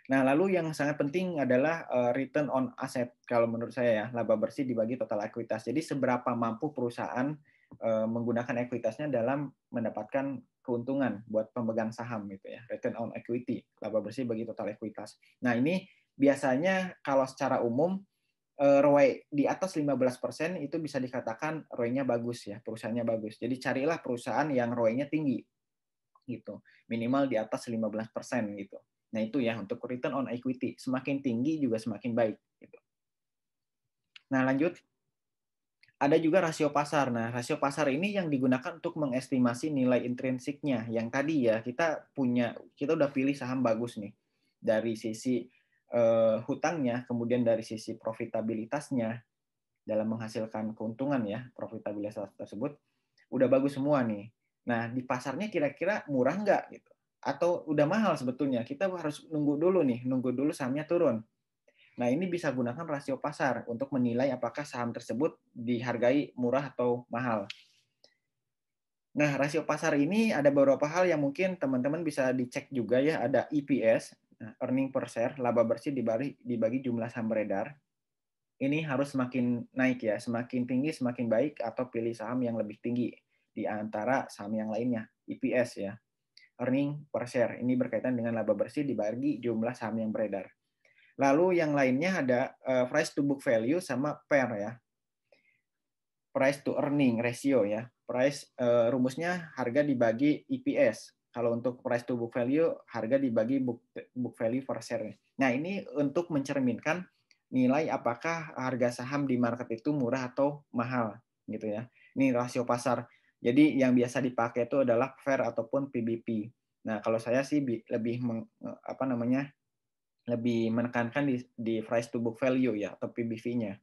Nah, lalu yang sangat penting adalah eh, return on asset kalau menurut saya ya, laba bersih dibagi total ekuitas. Jadi seberapa mampu perusahaan eh, menggunakan ekuitasnya dalam mendapatkan keuntungan buat pemegang saham gitu ya, return on equity, laba bersih bagi total ekuitas. Nah, ini biasanya kalau secara umum eh, ROE di atas 15% itu bisa dikatakan roi nya bagus ya, perusahaannya bagus. Jadi carilah perusahaan yang roi nya tinggi gitu. Minimal di atas 15% gitu. Nah itu ya untuk return on equity. Semakin tinggi juga semakin baik. Gitu. Nah lanjut. Ada juga rasio pasar. Nah rasio pasar ini yang digunakan untuk mengestimasi nilai intrinsiknya. Yang tadi ya kita punya, kita udah pilih saham bagus nih. Dari sisi uh, hutangnya, kemudian dari sisi profitabilitasnya, dalam menghasilkan keuntungan ya profitabilitas tersebut udah bagus semua nih. Nah di pasarnya kira-kira murah nggak gitu? atau udah mahal sebetulnya kita harus nunggu dulu nih nunggu dulu sahamnya turun nah ini bisa gunakan rasio pasar untuk menilai apakah saham tersebut dihargai murah atau mahal nah rasio pasar ini ada beberapa hal yang mungkin teman-teman bisa dicek juga ya ada EPS nah, earning per share laba bersih dibagi dibagi jumlah saham beredar ini harus semakin naik ya semakin tinggi semakin baik atau pilih saham yang lebih tinggi di antara saham yang lainnya EPS ya earning per share. Ini berkaitan dengan laba bersih dibagi jumlah saham yang beredar. Lalu yang lainnya ada eh, price to book value sama PER ya. Price to earning ratio ya. Price eh, rumusnya harga dibagi EPS. Kalau untuk price to book value, harga dibagi book, book value per share. Nah, ini untuk mencerminkan nilai apakah harga saham di market itu murah atau mahal gitu ya. Ini rasio pasar jadi yang biasa dipakai itu adalah fair ataupun PBP. Nah, kalau saya sih lebih meng, apa namanya? lebih menekankan di, di price to book value ya atau PBV-nya.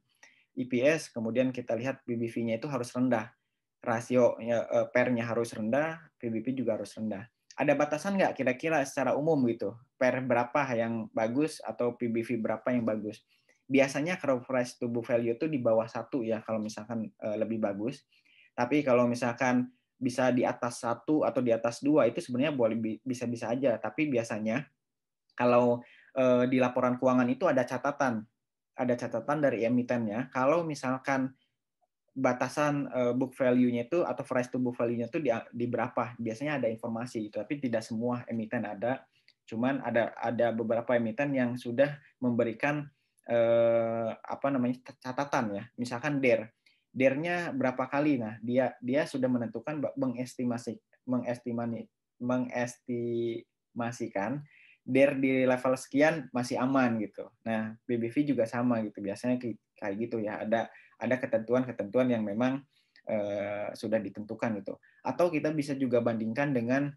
EPS kemudian kita lihat PBV-nya itu harus rendah. Rasio ya, e, pernya harus rendah, PBP juga harus rendah. Ada batasan nggak kira-kira secara umum gitu? Per berapa yang bagus atau PBV berapa yang bagus? Biasanya kalau price to book value itu di bawah satu ya kalau misalkan e, lebih bagus tapi kalau misalkan bisa di atas satu atau di atas dua itu sebenarnya boleh bisa-bisa aja. Tapi biasanya kalau eh, di laporan keuangan itu ada catatan, ada catatan dari emitennya. Kalau misalkan batasan eh, book value-nya itu atau price to book value-nya itu di, di berapa, biasanya ada informasi itu. Tapi tidak semua emiten ada. Cuman ada ada beberapa emiten yang sudah memberikan eh, apa namanya catatan ya. Misalkan DER dernya berapa kali nah dia dia sudah menentukan mengestimasi mengestimasi mengestimasikan der di level sekian masih aman gitu. Nah, BBV juga sama gitu. Biasanya kayak gitu ya. Ada ada ketentuan-ketentuan yang memang eh, sudah ditentukan gitu. Atau kita bisa juga bandingkan dengan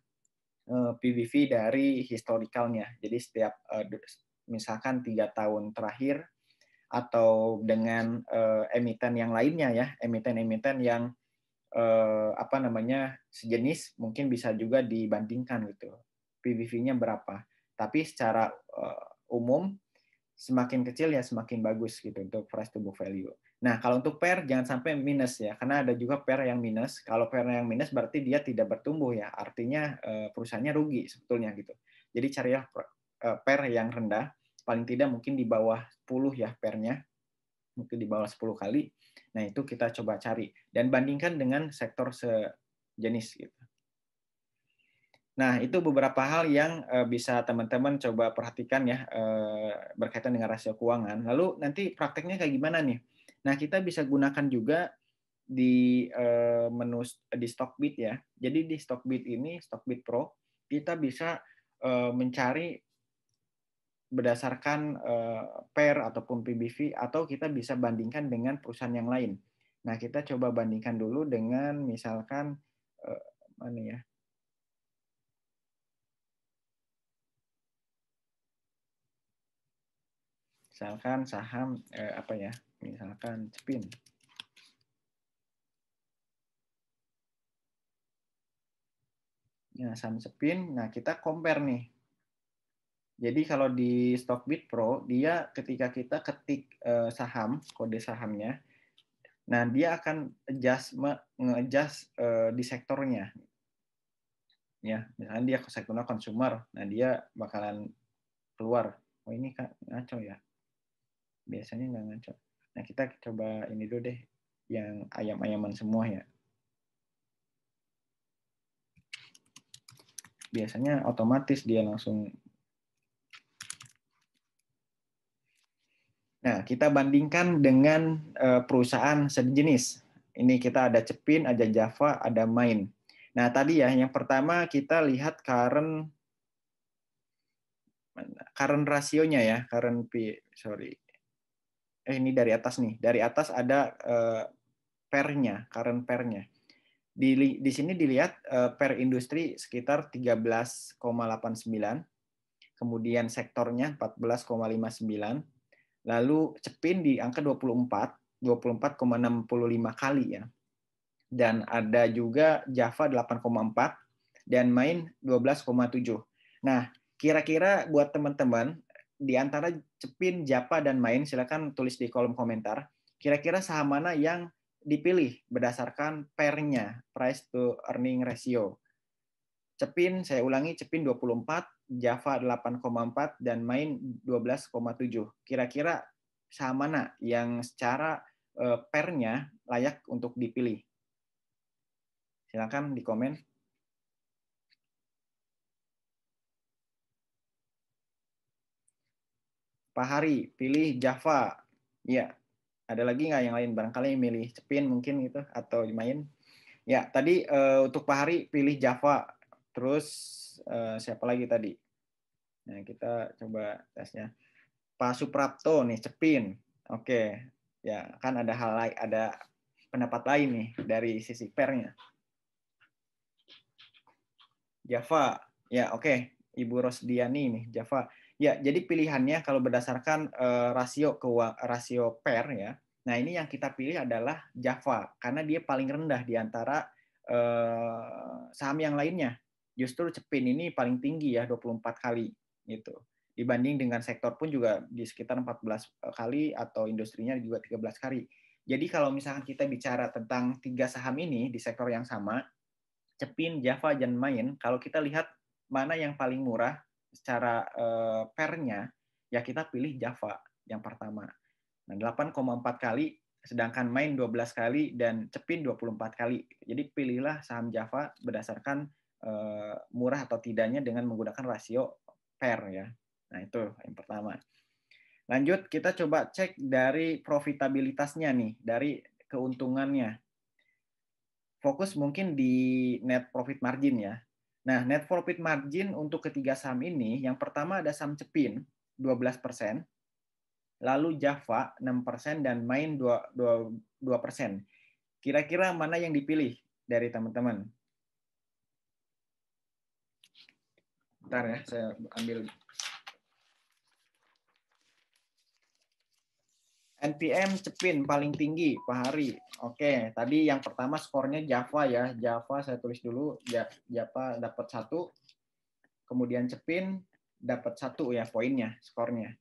eh, PBV dari historicalnya Jadi setiap eh, misalkan tiga tahun terakhir atau dengan uh, emiten yang lainnya ya, emiten-emiten yang uh, apa namanya sejenis mungkin bisa juga dibandingkan gitu. PBV-nya berapa. Tapi secara uh, umum semakin kecil ya semakin bagus gitu untuk price to book value. Nah, kalau untuk pair jangan sampai minus ya, karena ada juga pair yang minus. Kalau pair yang minus berarti dia tidak bertumbuh ya, artinya uh, perusahaannya rugi sebetulnya gitu. Jadi carilah pair yang rendah paling tidak mungkin di bawah 10 ya pernya mungkin di bawah 10 kali. Nah, itu kita coba cari dan bandingkan dengan sektor sejenis gitu. Nah, itu beberapa hal yang eh, bisa teman-teman coba perhatikan ya eh, berkaitan dengan rasio keuangan. Lalu nanti prakteknya kayak gimana nih? Nah, kita bisa gunakan juga di eh, menu di Stockbit ya. Jadi di Stockbit ini, Stockbit Pro, kita bisa mencari berdasarkan uh, eh, PER ataupun PBV atau kita bisa bandingkan dengan perusahaan yang lain. Nah, kita coba bandingkan dulu dengan misalkan uh, mana ya? Misalkan saham uh, apa ya? Misalkan spin. Nah, saham spin. Nah, kita compare nih jadi kalau di Stockbit Pro, dia ketika kita ketik eh, saham, kode sahamnya, nah dia akan adjust nge eh, di sektornya. Ya, misalnya dia ke sektornya consumer, nah dia bakalan keluar. Oh ini ngaco ya. Biasanya nggak ngaco. Nah kita coba ini dulu deh, yang ayam-ayaman semua ya. biasanya otomatis dia langsung Nah, kita bandingkan dengan eh, perusahaan sejenis. Ini kita ada Cepin, ada Java, ada Main. Nah, tadi ya yang pertama kita lihat current current rasionya ya, current P, sorry. Eh ini dari atas nih. Dari atas ada uh, pernya, current pernya. Di, di sini dilihat uh, per industri sekitar 13,89. Kemudian sektornya 14,59 Lalu Cepin di angka 24, 24,65 kali ya. Dan ada juga Java 8,4 dan Main 12,7. Nah, kira-kira buat teman-teman di antara Cepin, Java dan Main, silakan tulis di kolom komentar. Kira-kira saham mana yang dipilih berdasarkan Pernya price to earning ratio. Cepin, saya ulangi, Cepin 24, Java 8,4, dan Main 12,7. Kira-kira sama mana yang secara eh, pernya layak untuk dipilih? Silakan di komen. Pak Hari, pilih Java. Ya, ada lagi nggak yang lain? Barangkali milih Cepin mungkin gitu, atau main. Ya, tadi uh, untuk Pak Hari pilih Java Terus uh, siapa lagi tadi? Nah, kita coba tesnya. Pak Suprapto nih, Cepin. Oke, ya kan ada hal lain, ada pendapat lain nih dari sisi pernya. Java, ya oke, okay. Ibu Rosdiani nih, Java. Ya, jadi pilihannya kalau berdasarkan uh, rasio ke rasio per ya. Nah, ini yang kita pilih adalah Java karena dia paling rendah di antara uh, saham yang lainnya justru Cepin ini paling tinggi ya 24 kali gitu. Dibanding dengan sektor pun juga di sekitar 14 eh, kali atau industrinya juga 13 kali. Jadi kalau misalkan kita bicara tentang tiga saham ini di sektor yang sama, Cepin, Java, dan Main, kalau kita lihat mana yang paling murah secara eh, pernya, ya kita pilih Java yang pertama. Nah, 8,4 kali sedangkan main 12 kali dan cepin 24 kali. Jadi pilihlah saham Java berdasarkan Eh, murah atau tidaknya dengan menggunakan rasio PER ya. Nah, itu yang pertama. Lanjut kita coba cek dari profitabilitasnya nih, dari keuntungannya. Fokus mungkin di net profit margin ya. Nah, net profit margin untuk ketiga saham ini, yang pertama ada saham Cepin 12%, lalu Java 6% dan Main 2%. Kira-kira mana yang dipilih dari teman-teman? Bentar ya, saya ambil. NPM Cepin paling tinggi Pak Hari. Oke, tadi yang pertama skornya Java ya. Java saya tulis dulu. Java dapat satu, kemudian Cepin dapat satu ya poinnya, skornya.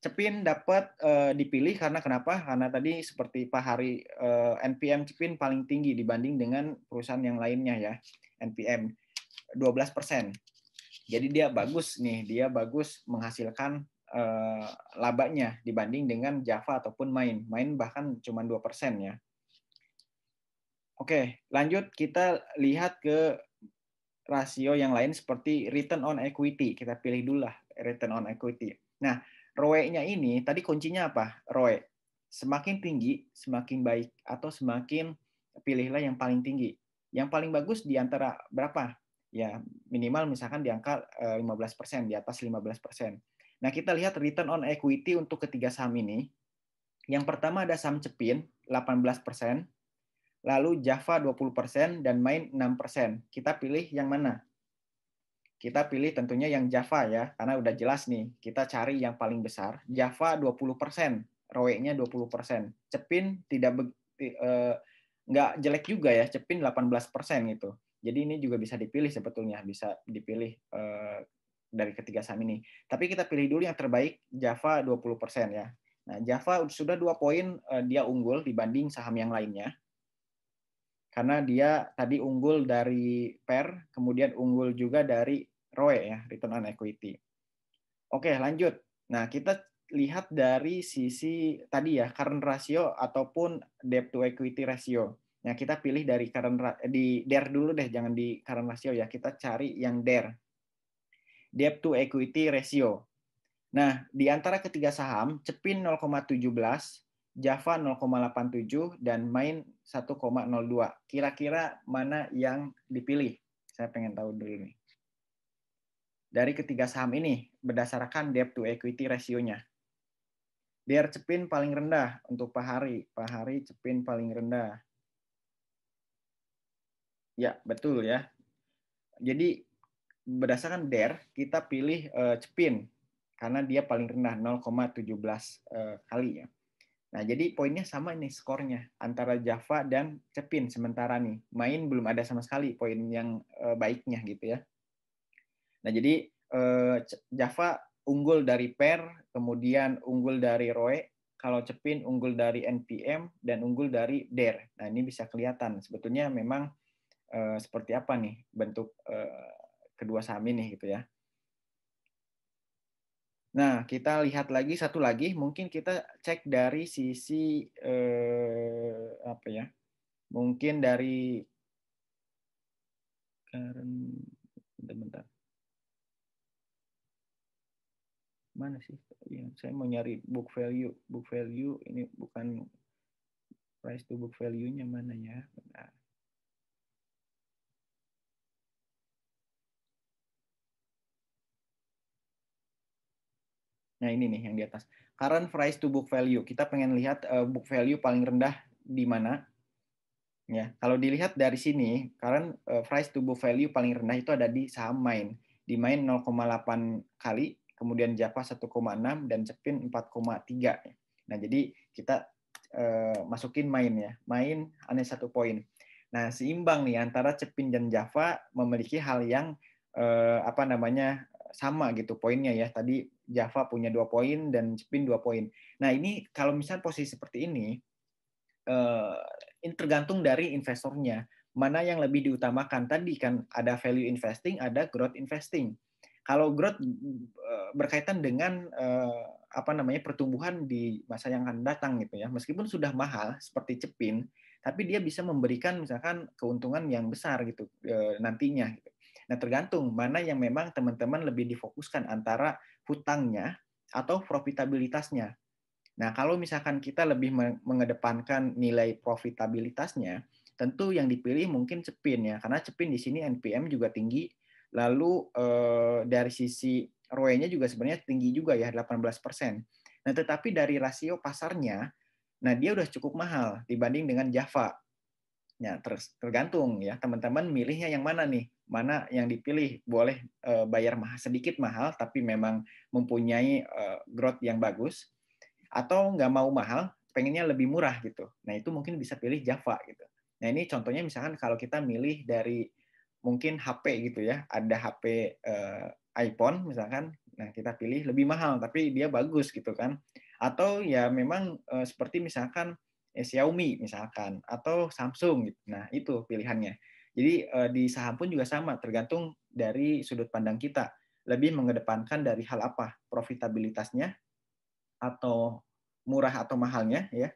Cepin dapat uh, dipilih karena kenapa? Karena tadi seperti Pak Hari uh, eh, NPM Cepin paling tinggi dibanding dengan perusahaan yang lainnya ya. NPM 12 persen. Jadi dia bagus nih, dia bagus menghasilkan uh, labanya dibanding dengan Java ataupun main. Main bahkan cuma 2% ya. Oke, lanjut kita lihat ke rasio yang lain seperti return on equity. Kita pilih dulu lah return on equity. Nah, ROE-nya ini tadi kuncinya apa? ROE. Semakin tinggi, semakin baik atau semakin pilihlah yang paling tinggi. Yang paling bagus di antara berapa? ya minimal misalkan di angka 15%, eh, di atas 15%. Nah, kita lihat return on equity untuk ketiga saham ini. Yang pertama ada saham Cepin 18%, lalu Java 20% dan Main 6%. Kita pilih yang mana? Kita pilih tentunya yang Java ya, karena udah jelas nih, kita cari yang paling besar. Java 20%, ROE-nya 20%. Cepin tidak eh, nggak jelek juga ya, Cepin 18% gitu jadi ini juga bisa dipilih sebetulnya, bisa dipilih eh, dari ketiga saham ini. Tapi kita pilih dulu yang terbaik Java 20% ya. Nah, Java sudah dua poin eh, dia unggul dibanding saham yang lainnya. Karena dia tadi unggul dari PER, kemudian unggul juga dari ROE ya, return on equity. Oke, lanjut. Nah, kita lihat dari sisi tadi ya current ratio ataupun debt to equity ratio. Nah, kita pilih dari current eh, di dare dulu deh, jangan di current ratio ya. Kita cari yang dare. Debt to equity ratio. Nah, di antara ketiga saham, Cepin 0,17, Java 0,87 dan Main 1,02. Kira-kira mana yang dipilih? Saya pengen tahu dulu nih. Dari ketiga saham ini berdasarkan debt to equity rasionya. Dare Cepin paling rendah untuk Pak Hari. Pak Hari Cepin paling rendah Ya, betul ya. Jadi berdasarkan DER kita pilih uh, Cepin karena dia paling rendah 0,17 uh, eh, kali ya. Nah, jadi poinnya sama ini skornya antara Java dan Cepin sementara nih. Main belum ada sama sekali poin yang uh, baiknya gitu ya. Nah, jadi uh, Java unggul dari per kemudian unggul dari ROE, kalau Cepin unggul dari NPM dan unggul dari DER. Nah, ini bisa kelihatan sebetulnya memang eh, seperti apa nih bentuk eh, kedua saham ini gitu ya. Nah, kita lihat lagi satu lagi, mungkin kita cek dari sisi eh, apa ya? Mungkin dari bentar. Mana sih? yang saya mau nyari book value, book value ini bukan price to book value-nya mana ya? Bentar. Nah ini nih yang di atas. Current price to book value. Kita pengen lihat uh, book value paling rendah di mana. Ya, kalau dilihat dari sini, current uh, price to book value paling rendah itu ada di saham main. Di main 0,8 kali, kemudian Java 1,6 dan Cepin 4,3. Nah, jadi kita uh, masukin main ya. Main aneh satu poin. Nah, seimbang nih antara Cepin dan Java memiliki hal yang uh, apa namanya sama gitu poinnya ya. Tadi Java punya dua poin dan Spin dua poin. Nah ini kalau misal posisi seperti ini, eh, ini tergantung dari investornya mana yang lebih diutamakan. Tadi kan ada value investing, ada growth investing. Kalau growth eh, berkaitan dengan eh, apa namanya pertumbuhan di masa yang akan datang gitu ya. Meskipun sudah mahal seperti Cepin, tapi dia bisa memberikan misalkan keuntungan yang besar gitu nantinya gitu. Nah, tergantung mana yang memang teman-teman lebih difokuskan antara hutangnya atau profitabilitasnya. Nah, kalau misalkan kita lebih mengedepankan nilai profitabilitasnya, tentu yang dipilih mungkin cepin ya, karena cepin di sini NPM juga tinggi, lalu eh, dari sisi ROE-nya juga sebenarnya tinggi juga ya, 18%. Nah, tetapi dari rasio pasarnya, nah dia udah cukup mahal dibanding dengan Java. Ya, terus tergantung ya teman-teman milihnya yang mana nih? Mana yang dipilih? Boleh eh, bayar mahal sedikit mahal tapi memang mempunyai eh, growth yang bagus atau nggak mau mahal, pengennya lebih murah gitu. Nah, itu mungkin bisa pilih Java gitu. Nah, ini contohnya misalkan kalau kita milih dari mungkin HP gitu ya, ada HP eh, iPhone misalkan, nah kita pilih lebih mahal tapi dia bagus gitu kan. Atau ya memang seperti misalkan eh, Xiaomi misalkan atau Samsung gitu. Nah, itu pilihannya. Jadi eh, di saham pun juga sama tergantung dari sudut pandang kita. Lebih mengedepankan dari hal apa? Profitabilitasnya atau murah atau mahalnya ya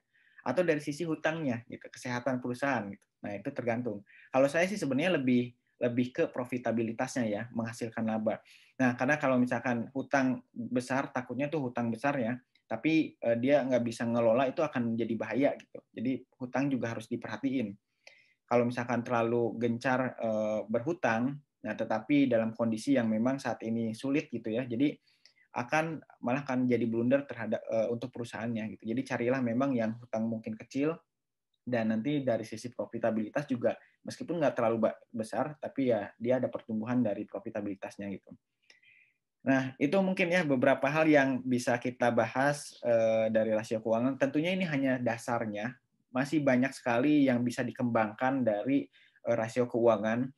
atau dari sisi hutangnya gitu kesehatan perusahaan gitu nah itu tergantung kalau saya sih sebenarnya lebih lebih ke profitabilitasnya ya menghasilkan laba nah karena kalau misalkan hutang besar takutnya tuh hutang besar ya tapi uh, dia nggak bisa ngelola itu akan jadi bahaya gitu. Jadi hutang juga harus diperhatiin. Kalau misalkan terlalu gencar uh, berhutang, nah tetapi dalam kondisi yang memang saat ini sulit gitu ya, jadi akan malah akan jadi blunder terhadap uh, untuk perusahaannya gitu. Jadi carilah memang yang hutang mungkin kecil dan nanti dari sisi profitabilitas juga meskipun nggak terlalu besar tapi ya dia ada pertumbuhan dari profitabilitasnya gitu. Nah, itu mungkin ya beberapa hal yang bisa kita bahas eh, dari rasio keuangan. Tentunya ini hanya dasarnya, masih banyak sekali yang bisa dikembangkan dari eh, rasio keuangan.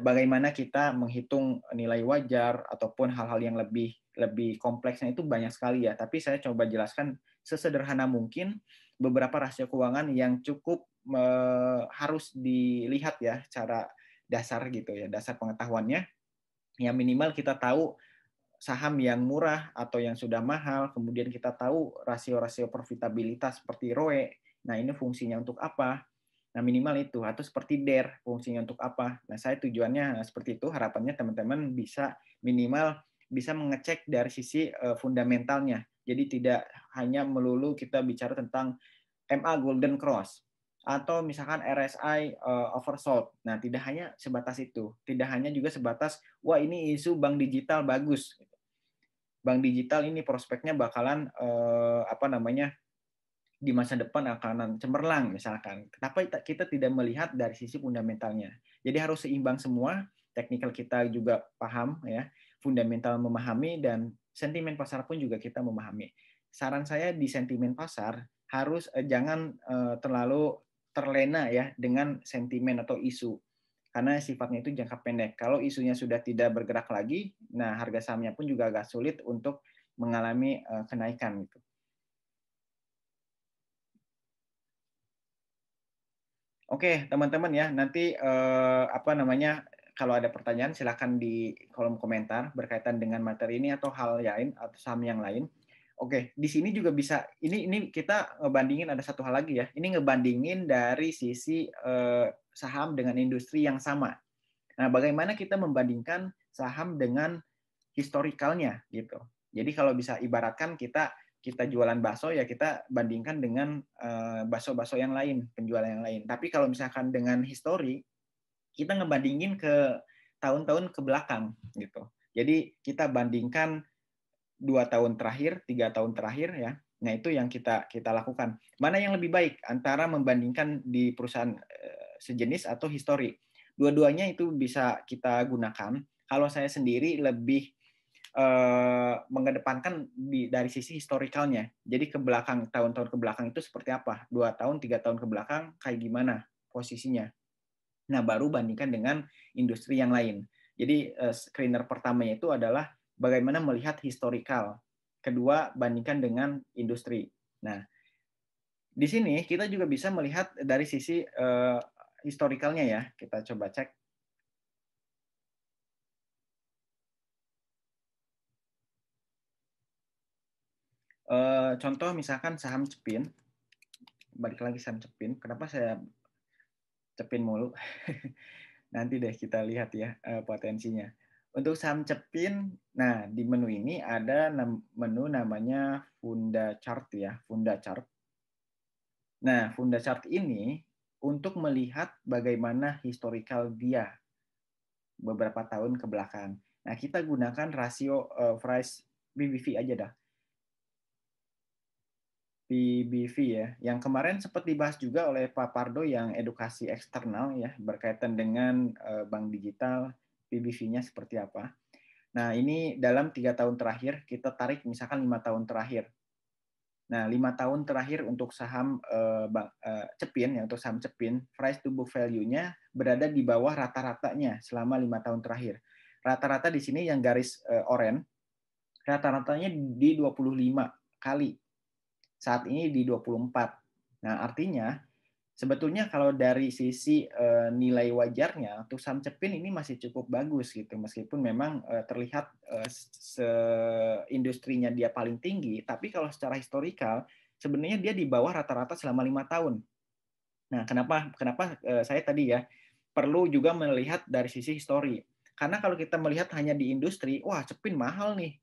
Bagaimana kita menghitung nilai wajar ataupun hal-hal yang lebih lebih kompleksnya itu banyak sekali ya. Tapi saya coba jelaskan sesederhana mungkin beberapa rasio keuangan yang cukup eh, harus dilihat ya cara dasar gitu ya, dasar pengetahuannya. Ya minimal kita tahu saham yang murah atau yang sudah mahal, kemudian kita tahu rasio-rasio profitabilitas seperti ROE. Nah, ini fungsinya untuk apa? Nah, minimal itu atau seperti DER, fungsinya untuk apa? Nah, saya tujuannya nah, seperti itu, harapannya teman-teman bisa minimal bisa mengecek dari sisi eh, fundamentalnya. Jadi tidak hanya melulu kita bicara tentang MA Golden Cross atau misalkan RSI uh, eh, oversold. Nah, tidak hanya sebatas itu, tidak hanya juga sebatas wah ini isu bank digital bagus bank digital ini prospeknya bakalan eh, apa namanya di masa depan akan cemerlang misalkan. Kenapa kita tidak melihat dari sisi fundamentalnya? Jadi harus seimbang semua, teknikal kita juga paham ya, fundamental memahami dan sentimen pasar pun juga kita memahami. Saran saya di sentimen pasar harus eh, jangan eh, terlalu terlena ya dengan sentimen atau isu karena sifatnya itu jangka pendek. Kalau isunya sudah tidak bergerak lagi, nah harga sahamnya pun juga agak sulit untuk mengalami eh, kenaikan gitu. Oke, teman-teman ya, nanti eh, apa namanya kalau ada pertanyaan silahkan di kolom komentar berkaitan dengan materi ini atau hal lain atau saham yang lain. Oke, di sini juga bisa ini ini kita ngebandingin ada satu hal lagi ya. Ini ngebandingin dari sisi eh, saham dengan industri yang sama. Nah, bagaimana kita membandingkan saham dengan historikalnya gitu. Jadi kalau bisa ibaratkan kita kita jualan bakso ya kita bandingkan dengan eh, bakso-bakso yang lain, penjualan yang lain. Tapi kalau misalkan dengan histori kita ngebandingin ke tahun-tahun ke belakang gitu. Jadi kita bandingkan dua tahun terakhir, tiga tahun terakhir ya. Nah itu yang kita kita lakukan. Mana yang lebih baik antara membandingkan di perusahaan eh, sejenis atau histori? Dua-duanya itu bisa kita gunakan. Kalau saya sendiri lebih eh, mengedepankan di, dari sisi historikalnya. Jadi ke belakang tahun-tahun ke belakang itu seperti apa? Dua tahun, tiga tahun ke belakang kayak gimana posisinya? Nah baru bandingkan dengan industri yang lain. Jadi skriner eh, screener pertamanya itu adalah bagaimana melihat historikal Kedua, bandingkan dengan industri. Nah, di sini kita juga bisa melihat dari sisi uh, eh, historicalnya ya. Kita coba cek. Eh, contoh misalkan saham cepin. Balik lagi saham cepin. Kenapa saya cepin mulu? Nanti deh kita lihat ya eh, potensinya. Untuk saham cepin, nah di menu ini ada menu namanya funda chart ya, funda chart. Nah, funda chart ini untuk melihat bagaimana historical dia beberapa tahun ke belakang. Nah, kita gunakan rasio uh, price BBV aja dah. BBV ya, yang kemarin sempat dibahas juga oleh Pak Pardo yang edukasi eksternal ya berkaitan dengan eh, bank digital PBV-nya seperti apa. Nah, ini dalam tiga tahun terakhir kita tarik misalkan lima tahun terakhir. Nah, lima tahun terakhir untuk saham uh, cepin ya untuk saham cepin price to book value-nya berada di bawah rata-ratanya selama lima tahun terakhir. Rata-rata di sini yang garis uh, oranye rata-ratanya di 25 kali. Saat ini di 24. Nah, artinya sebetulnya kalau dari sisi eh, nilai wajarnya untuk saham Cepin ini masih cukup bagus gitu meskipun memang eh, terlihat eh, se industrinya dia paling tinggi tapi kalau secara historikal sebenarnya dia di bawah rata-rata selama lima tahun. Nah, kenapa kenapa saya tadi ya perlu juga melihat dari sisi histori. Karena kalau kita melihat hanya di industri, wah Cepin mahal nih.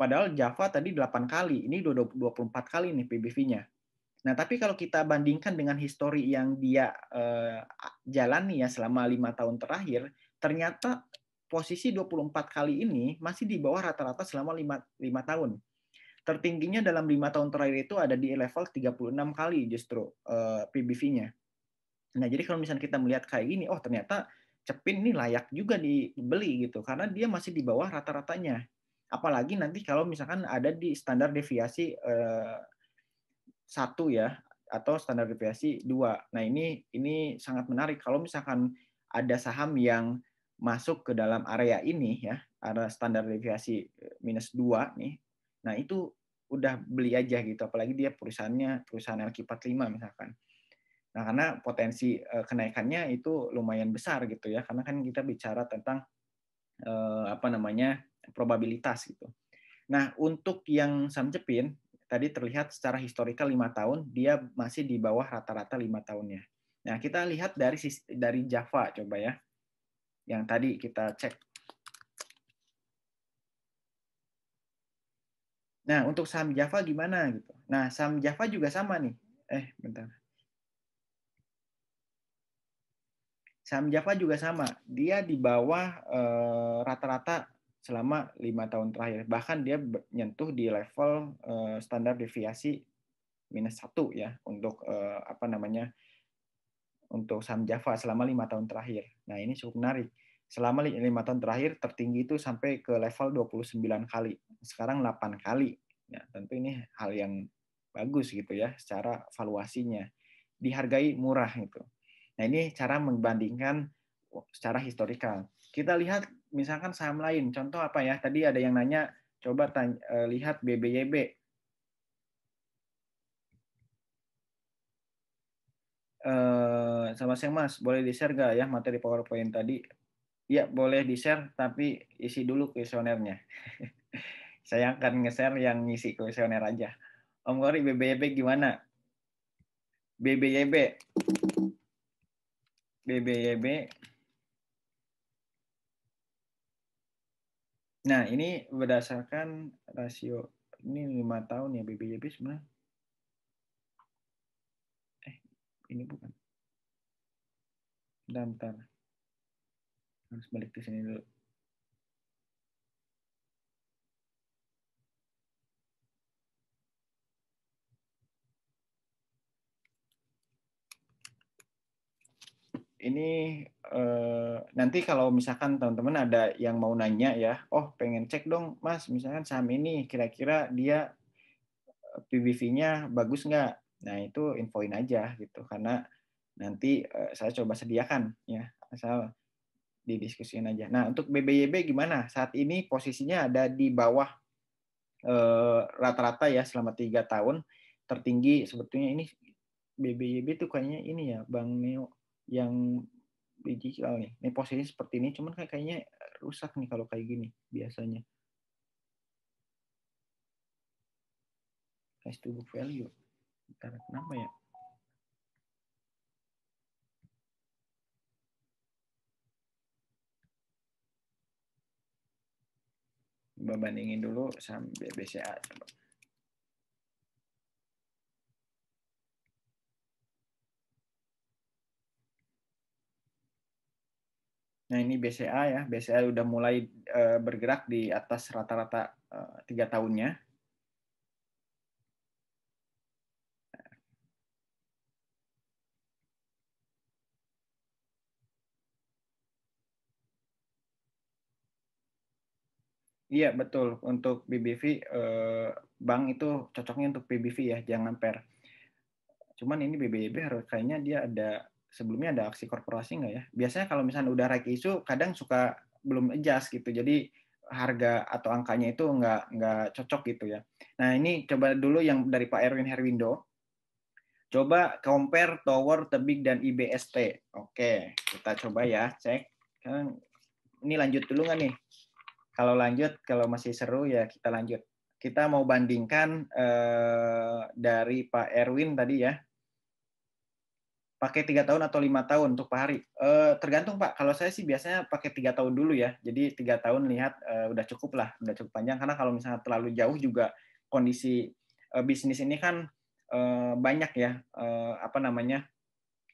Padahal Java tadi 8 kali, ini 24 kali nih PBV-nya. Nah, tapi kalau kita bandingkan dengan histori yang dia eh, jalani ya selama lima tahun terakhir, ternyata posisi 24 kali ini masih di bawah rata-rata selama lima lima tahun. Tertingginya dalam lima tahun terakhir itu ada di level 36 kali justru eh, PBV-nya. Nah, jadi kalau misalnya kita melihat kayak gini, oh ternyata Cepin ini layak juga dibeli gitu karena dia masih di bawah rata-ratanya. Apalagi nanti kalau misalkan ada di standar deviasi eh, satu ya atau standar deviasi dua. Nah ini ini sangat menarik kalau misalkan ada saham yang masuk ke dalam area ini ya ada standar deviasi eh, minus dua nih. Nah itu udah beli aja gitu apalagi dia perusahaannya perusahaan LQ45 misalkan. Nah, karena potensi eh, kenaikannya itu lumayan besar gitu ya, karena kan kita bicara tentang eh, apa namanya probabilitas gitu. Nah, untuk yang saham cepin tadi terlihat secara historikal lima tahun dia masih di bawah rata-rata lima tahunnya. Nah kita lihat dari dari Java coba ya, yang tadi kita cek. Nah untuk saham Java gimana gitu? Nah saham Java juga sama nih. Eh bentar. Saham Java juga sama. Dia di bawah eh, rata-rata eh, selama lima tahun terakhir. Bahkan dia menyentuh di level uh, standar deviasi minus satu ya untuk uh, apa namanya untuk saham Java selama lima tahun terakhir. Nah ini cukup menarik. Selama lima tahun terakhir tertinggi itu sampai ke level 29 kali. Sekarang 8 kali. ya tentu ini hal yang bagus gitu ya secara valuasinya. Dihargai murah gitu. Nah ini cara membandingkan secara historikal kita lihat misalkan saham lain. Contoh apa ya? Tadi ada yang nanya, coba tanya, eh, lihat BBYB. Eh, sama siang Mas, boleh di-share nggak ya materi PowerPoint tadi? Ya, boleh di-share, tapi isi dulu kuesionernya. Saya akan nge-share yang ngisi kuesioner aja. Om Gori, BBYB gimana? BBYB. BBYB Nah, ini berdasarkan rasio ini lima tahun ya BPJB sebenarnya. Eh, ini bukan. Bentar, bentar. Harus balik ke sini dulu. ini eh, nanti kalau misalkan teman-teman ada yang mau nanya ya, oh pengen cek dong mas, misalkan saham ini kira-kira dia eh, PBV-nya bagus nggak? Nah itu infoin aja gitu, karena nanti eh, saya coba sediakan ya, asal didiskusikan aja. Nah untuk BBYB gimana? Saat ini posisinya ada di bawah eh, rata-rata eh, ya selama tiga tahun tertinggi sebetulnya ini BBYB tuh kayaknya ini ya Bang Neo yang digital nih. Ini posisinya seperti ini, cuman kayak kayaknya rusak nih kalau kayak gini biasanya. Price to book value. Bentar, kenapa ya? Coba bandingin dulu sama BCA. Coba. Nah ini BCA ya, BCA udah mulai eh, bergerak di atas rata-rata eh, tiga -rata, tahunnya. Iya betul untuk BBV eh, bank itu cocoknya untuk BBV ya jangan per. Cuman ini BBB harus kayaknya dia ada sebelumnya ada aksi korporasi nggak ya? Biasanya kalau misalnya udah right issue, kadang suka belum adjust gitu. Jadi harga atau angkanya itu nggak nggak cocok gitu ya. Nah ini coba dulu yang dari Pak Erwin Herwindo. Coba compare Tower, tebing dan IBST. Oke, kita coba ya, cek. Kan ini lanjut dulu nggak nih? Kalau lanjut, kalau masih seru ya kita lanjut. Kita mau bandingkan eh, dari Pak Erwin tadi ya, pakai tiga tahun atau lima tahun untuk Pak Hari? E, tergantung Pak. Kalau saya sih biasanya pakai tiga tahun dulu ya. Jadi tiga tahun lihat e, udah cukup lah, udah cukup panjang. Karena kalau misalnya terlalu jauh juga kondisi e, bisnis ini kan e, banyak ya, e, apa namanya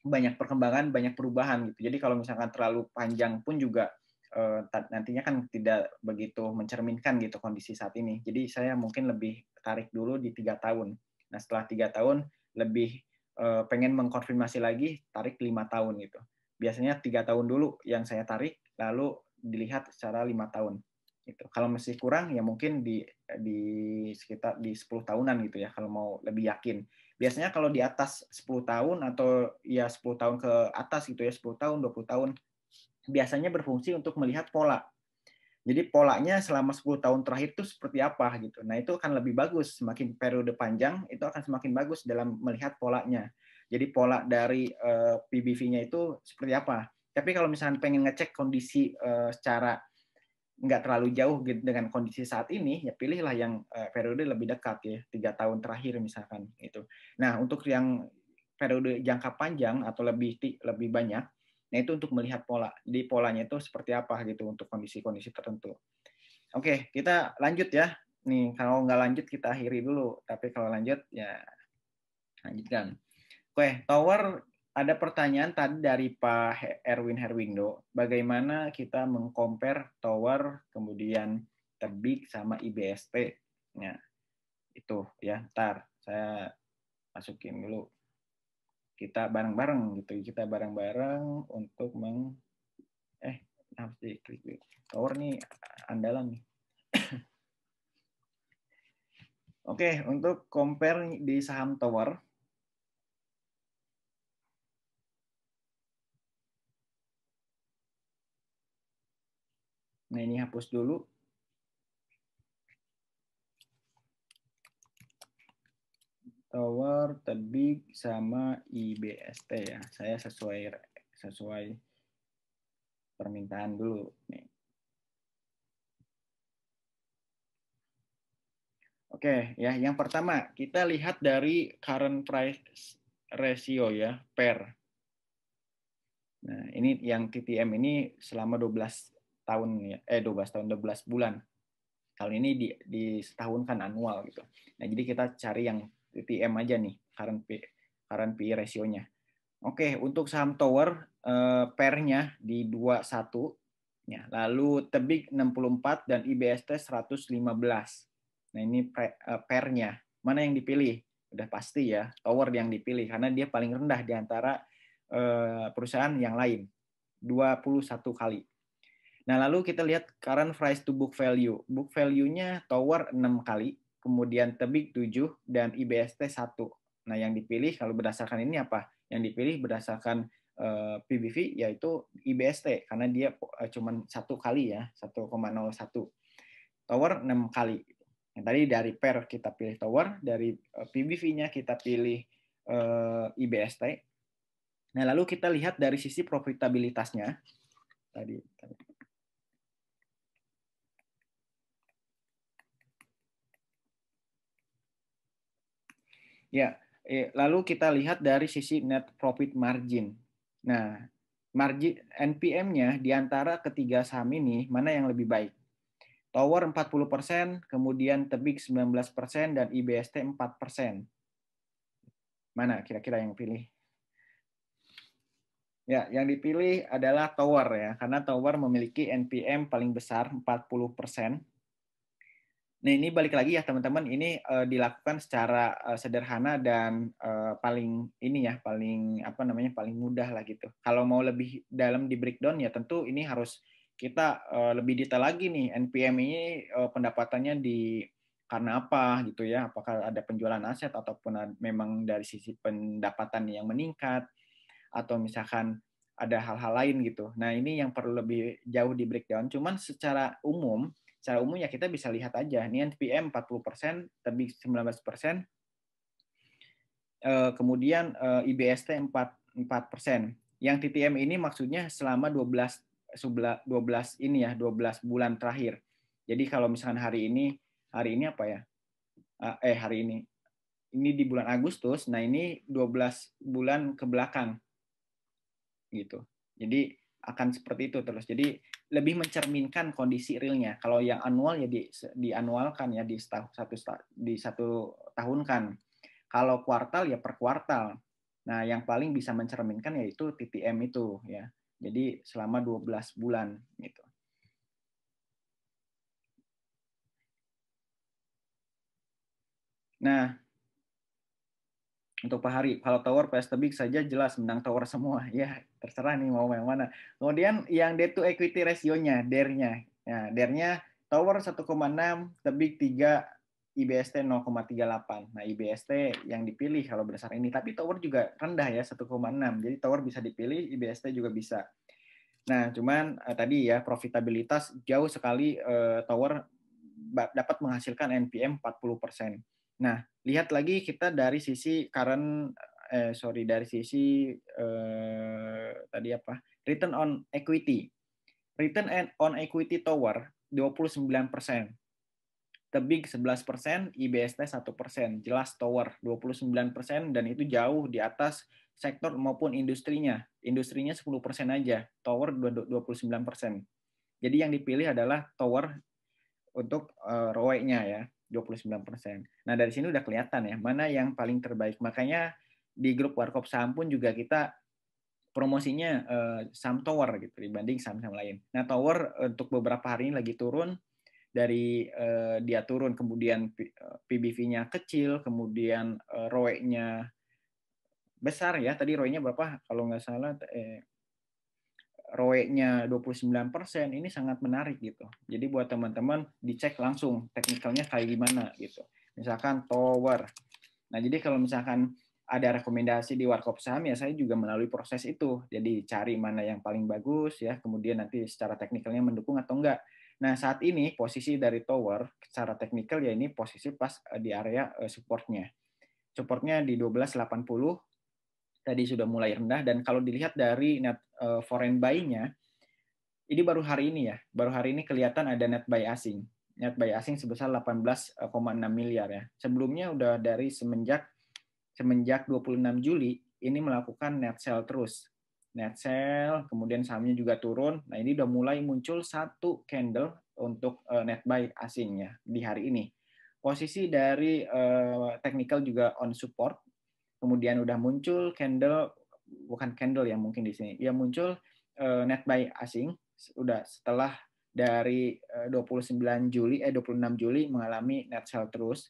banyak perkembangan, banyak perubahan gitu. Jadi kalau misalnya terlalu panjang pun juga e, nantinya kan tidak begitu mencerminkan gitu kondisi saat ini. Jadi saya mungkin lebih tarik dulu di tiga tahun. Nah setelah tiga tahun lebih Eh, pengen mengkonfirmasi lagi tarik lima tahun gitu. Biasanya tiga tahun dulu yang saya tarik, lalu dilihat secara lima tahun. Gitu. Kalau masih kurang ya mungkin di di sekitar di sepuluh tahunan gitu ya kalau mau lebih yakin. Biasanya kalau di atas sepuluh tahun atau ya sepuluh tahun ke atas gitu ya sepuluh tahun dua puluh tahun biasanya berfungsi untuk melihat pola jadi polanya selama 10 tahun terakhir itu seperti apa gitu. Nah, itu akan lebih bagus semakin periode panjang itu akan semakin bagus dalam melihat polanya. Jadi pola dari uh, eh, PBV-nya itu seperti apa. Tapi kalau misalnya pengen ngecek kondisi uh, secara nggak terlalu jauh gitu dengan kondisi saat ini ya pilihlah yang uh, periode lebih dekat ya tiga tahun terakhir misalkan itu nah untuk yang periode jangka panjang atau lebih lebih banyak Nah itu untuk melihat pola di polanya itu seperti apa gitu untuk kondisi-kondisi tertentu. Oke kita lanjut ya. Nih kalau nggak lanjut kita akhiri dulu. Tapi kalau lanjut ya lanjutkan. Oke tower ada pertanyaan tadi dari Pak Erwin Herwindo. Bagaimana kita mengcompare tower kemudian terbik sama IBST? Nah itu ya. Ntar saya masukin dulu kita bareng-bareng gitu kita bareng-bareng untuk meng eh harus di klik Tower nih andalan nih. Oke, okay, untuk compare di saham Tower Nah, ini hapus dulu. tower tebik sama IBST ya saya sesuai sesuai permintaan dulu nih Oke, ya yang pertama kita lihat dari current price ratio ya per. Nah, ini yang TTM ini selama 12 tahun ya, eh 12 tahun 12 bulan. Kalau ini di di setahun kan annual gitu. Nah, jadi kita cari yang TTM aja nih current P current PE rasionya. Oke, untuk saham Tower eh, pernya di 21 ya. Lalu Tebik 64 dan IBST 115. Nah, ini pernya. Eh, Mana yang dipilih? Udah pasti ya, Tower yang dipilih karena dia paling rendah di antara eh, perusahaan yang lain. 21 kali. Nah, lalu kita lihat current price to book value. Book value-nya Tower 6 kali, kemudian tebik 7, dan IBST 1. Nah, yang dipilih kalau berdasarkan ini apa? Yang dipilih berdasarkan eh, PBV yaitu IBST, karena dia eh, cuma satu kali ya, 1,01. Tower 6 kali. Yang tadi dari pair kita pilih tower, dari eh, PBV-nya kita pilih IBST. Nah, lalu kita lihat dari sisi profitabilitasnya. Tadi, tadi Ya, eh, lalu kita lihat dari sisi net profit margin. Nah, margin NPM-nya di antara ketiga saham ini mana yang lebih baik? Tower 40%, kemudian Tebik 19% dan IBST 4%. Mana kira-kira yang pilih? Ya, yang dipilih adalah Tower ya, karena Tower memiliki NPM paling besar persen. Nah ini balik lagi ya teman-teman, ini uh, dilakukan secara uh, sederhana dan uh, paling ini ya paling apa namanya paling mudah lah gitu. Kalau mau lebih dalam di breakdown ya tentu ini harus kita uh, lebih detail lagi nih NPM ini uh, pendapatannya di karena apa gitu ya? Apakah ada penjualan aset ataupun ada, memang dari sisi pendapatan yang meningkat atau misalkan ada hal-hal lain gitu. Nah ini yang perlu lebih jauh di breakdown. Cuman secara umum secara umum ya kita bisa lihat aja persen NPM 40%, tebing 19%, kemudian eh, IBST 4 persen Yang TTM ini maksudnya selama 12 12 ini ya, 12 bulan terakhir. Jadi kalau misalkan hari ini hari ini apa ya? Ah, eh hari ini ini di bulan Agustus, nah ini 12 bulan ke belakang. Gitu. Jadi akan seperti itu terus. Jadi lebih mencerminkan kondisi realnya. Kalau yang annual ya di, dianualkan ya di satu, satu di satu tahun kan. Kalau kuartal ya per kuartal. Nah, yang paling bisa mencerminkan yaitu TTM itu ya. Jadi selama 12 bulan gitu. Nah, untuk Pak Hari, kalau tower PS Tebik saja jelas menang tower semua. Ya, terserah nih mau yang mana. Kemudian yang debt to equity ratio-nya, DER-nya. Ya, e nah, DER-nya tower 1,6, Tebik 3, IBST 0,38. Nah, IBST yang dipilih kalau berdasarkan ini. Tapi tower juga rendah ya, 1,6. Jadi tower bisa dipilih, IBST juga bisa. Nah, cuman eh, tadi ya profitabilitas jauh sekali eh, tower dapat menghasilkan NPM 40 Nah, lihat lagi kita dari sisi current eh sorry dari sisi eh, tadi apa? return on equity. Return on equity tower 29%. The Big 11%, IBST 1%, jelas tower 29% dan itu jauh di atas sektor maupun industrinya. Industrinya 10% aja, tower 29%. Jadi yang dipilih adalah tower untuk uh, ROE-nya ya. 29%. Nah, dari sini udah kelihatan ya mana yang paling terbaik. Makanya di grup Warkop saham pun juga kita promosinya eh, saham tower gitu dibanding saham-saham lain. Nah, tower eh, untuk beberapa hari ini lagi turun dari eh, dia turun kemudian PBV-nya eh, kecil, kemudian eh, ROE-nya besar ya. Tadi ROE-nya berapa? Kalau nggak salah eh, ROE-nya 29%, ini sangat menarik gitu. Jadi buat teman-teman dicek langsung teknikalnya kayak gimana gitu. Misalkan tower. Nah, jadi kalau misalkan ada rekomendasi di warkop saham ya saya juga melalui proses itu. Jadi cari mana yang paling bagus ya, kemudian nanti secara teknikalnya mendukung atau enggak. Nah, saat ini posisi dari tower secara teknikal ya ini posisi pas eh, di area eh, supportnya. Supportnya di 1280 tadi sudah mulai rendah dan kalau dilihat dari net eh, foreign buy-nya ini baru hari ini ya, baru hari ini kelihatan ada net buy asing. Net buy asing sebesar 18,6 eh, miliar ya. Sebelumnya udah dari semenjak semenjak 26 Juli ini melakukan net sell terus. Net sell, kemudian sahamnya juga turun. Nah, ini udah mulai muncul satu candle untuk eh, net buy asingnya di hari ini. Posisi dari technical juga on support kemudian udah muncul candle bukan candle yang mungkin di sini ya muncul uh, net buy asing udah setelah dari 29 eh, Juli eh 26 Juli mengalami net sell terus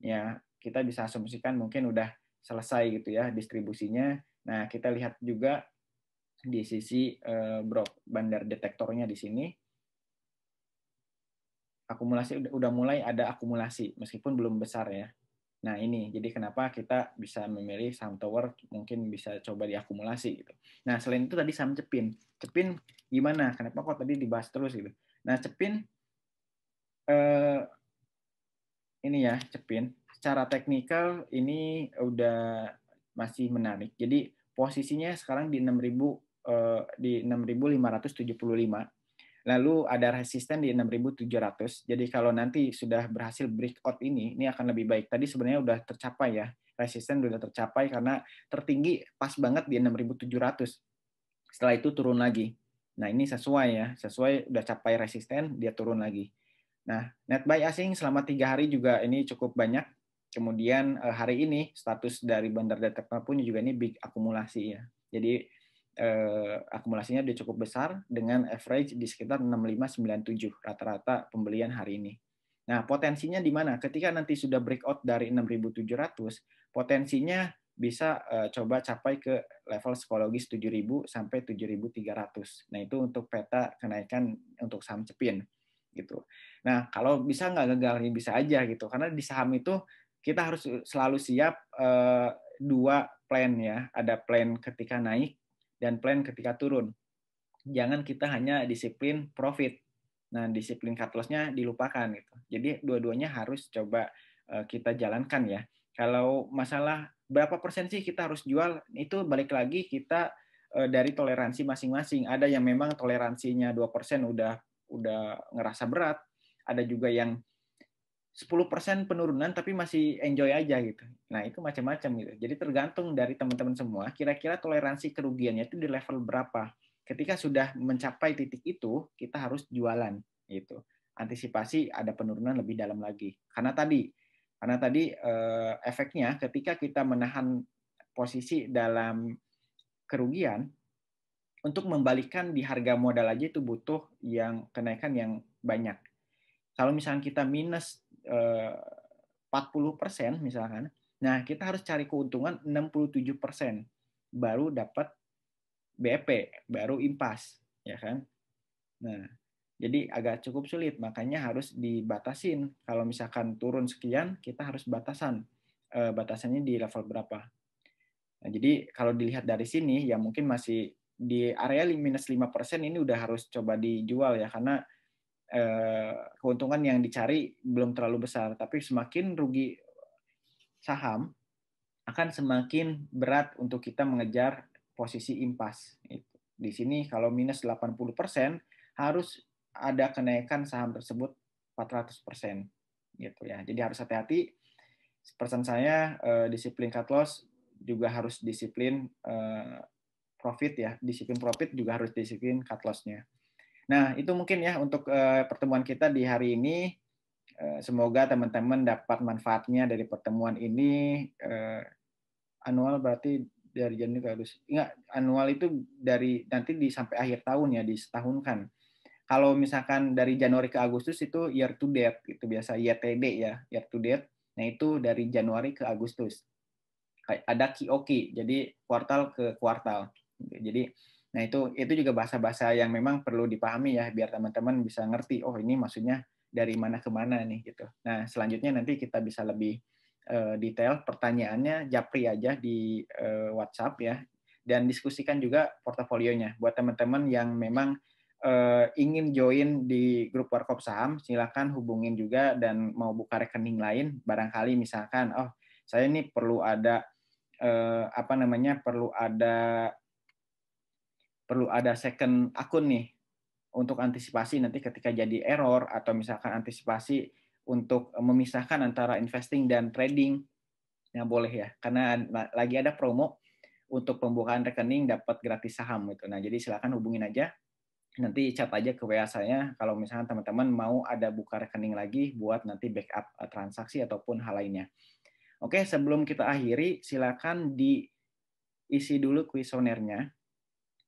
ya kita bisa asumsikan mungkin udah selesai gitu ya distribusinya nah kita lihat juga di sisi uh, eh, brok bandar detektornya di sini akumulasi udah mulai ada akumulasi meskipun belum besar ya Nah ini, jadi kenapa kita bisa memilih saham tower mungkin bisa coba diakumulasi gitu. Nah selain itu tadi saham cepin, cepin gimana? Kenapa kok tadi dibahas terus gitu? Nah cepin eh, ini ya cepin, secara teknikal ini udah masih menarik. Jadi posisinya sekarang di 6000 eh, di 6575 Lalu ada resisten di 6.700. Jadi kalau nanti sudah berhasil breakout ini, ini akan lebih baik. Tadi sebenarnya sudah tercapai ya. Resisten sudah tercapai karena tertinggi pas banget di 6.700. Setelah itu turun lagi. Nah, ini sesuai ya, sesuai udah capai resisten, dia turun lagi. Nah, net buy asing selama tiga hari juga ini cukup banyak. Kemudian eh, hari ini status dari bandar detektor pun juga ini big akumulasi ya. Jadi eh, akumulasinya sudah cukup besar dengan average di sekitar 6597 rata-rata pembelian hari ini. Nah, potensinya di mana? Ketika nanti sudah breakout dari 6700, potensinya bisa eh, coba capai ke level psikologis 7000 sampai 7300. Nah, itu untuk peta kenaikan untuk saham Cepin gitu. Nah, kalau bisa nggak gagal ini bisa aja gitu. Karena di saham itu kita harus selalu siap eh, dua plan ya. Ada plan ketika naik dan plan ketika turun. Jangan kita hanya disiplin profit. Nah, disiplin cut loss-nya dilupakan gitu. Jadi dua-duanya harus coba eh, kita jalankan ya. Kalau masalah berapa persen sih kita harus jual, itu balik lagi kita eh, dari toleransi masing-masing. Ada yang memang toleransinya 2% udah udah ngerasa berat, ada juga yang 10% penurunan tapi masih enjoy aja gitu. Nah, itu macam-macam gitu. Jadi tergantung dari teman-teman semua kira-kira toleransi kerugiannya itu di level berapa. Ketika sudah mencapai titik itu, kita harus jualan gitu. Antisipasi ada penurunan lebih dalam lagi. Karena tadi karena tadi eh, efeknya ketika kita menahan posisi dalam kerugian untuk membalikkan di harga modal aja itu butuh yang kenaikan yang banyak. Kalau misalnya kita minus eh, persen misalkan. Nah, kita harus cari keuntungan 67% baru dapat BEP, baru impas, ya kan? Nah, jadi agak cukup sulit, makanya harus dibatasin. Kalau misalkan turun sekian, kita harus batasan. Eh, batasannya di level berapa? Nah, jadi kalau dilihat dari sini ya mungkin masih di area minus 5% ini udah harus coba dijual ya karena Eh, keuntungan yang dicari belum terlalu besar, tapi semakin rugi saham akan semakin berat untuk kita mengejar posisi impas. Gitu. Di sini kalau minus 80% harus ada kenaikan saham tersebut 400% gitu ya. Jadi harus hati-hati. Pesan saya eh, disiplin cut loss juga harus disiplin eh, profit ya. Disiplin profit juga harus disiplin cut loss-nya. Nah, itu mungkin ya untuk eh, pertemuan kita di hari ini. Eh, semoga teman-teman dapat manfaatnya dari pertemuan ini. Eh, annual berarti dari Januari ke Agustus. Enggak, annual itu dari nanti di sampai akhir tahun ya, di setahun kan. Kalau misalkan dari Januari ke Agustus itu year to date itu biasa YTD ya, year to date. Nah, itu dari Januari ke Agustus. Ada kioki, jadi kuartal ke kuartal. Jadi Nah, itu itu juga bahasa-bahasa yang memang perlu dipahami ya biar teman-teman bisa ngerti oh ini maksudnya dari mana ke mana nih gitu. Nah, selanjutnya nanti kita bisa lebih uh, detail pertanyaannya japri aja di uh, WhatsApp ya dan diskusikan juga portofolionya buat teman-teman yang memang uh, ingin join di grup workshop saham silahkan hubungin juga dan mau buka rekening lain barangkali misalkan oh saya ini perlu ada uh, apa namanya perlu ada perlu ada second akun nih untuk antisipasi nanti ketika jadi error atau misalkan antisipasi untuk memisahkan antara investing dan trading ya boleh ya karena lagi ada promo untuk pembukaan rekening dapat gratis saham gitu nah jadi silakan hubungin aja nanti cat aja ke WA saya kalau misalkan teman-teman mau ada buka rekening lagi buat nanti backup eh, transaksi ataupun hal lainnya oke sebelum kita akhiri silakan diisi dulu kuesionernya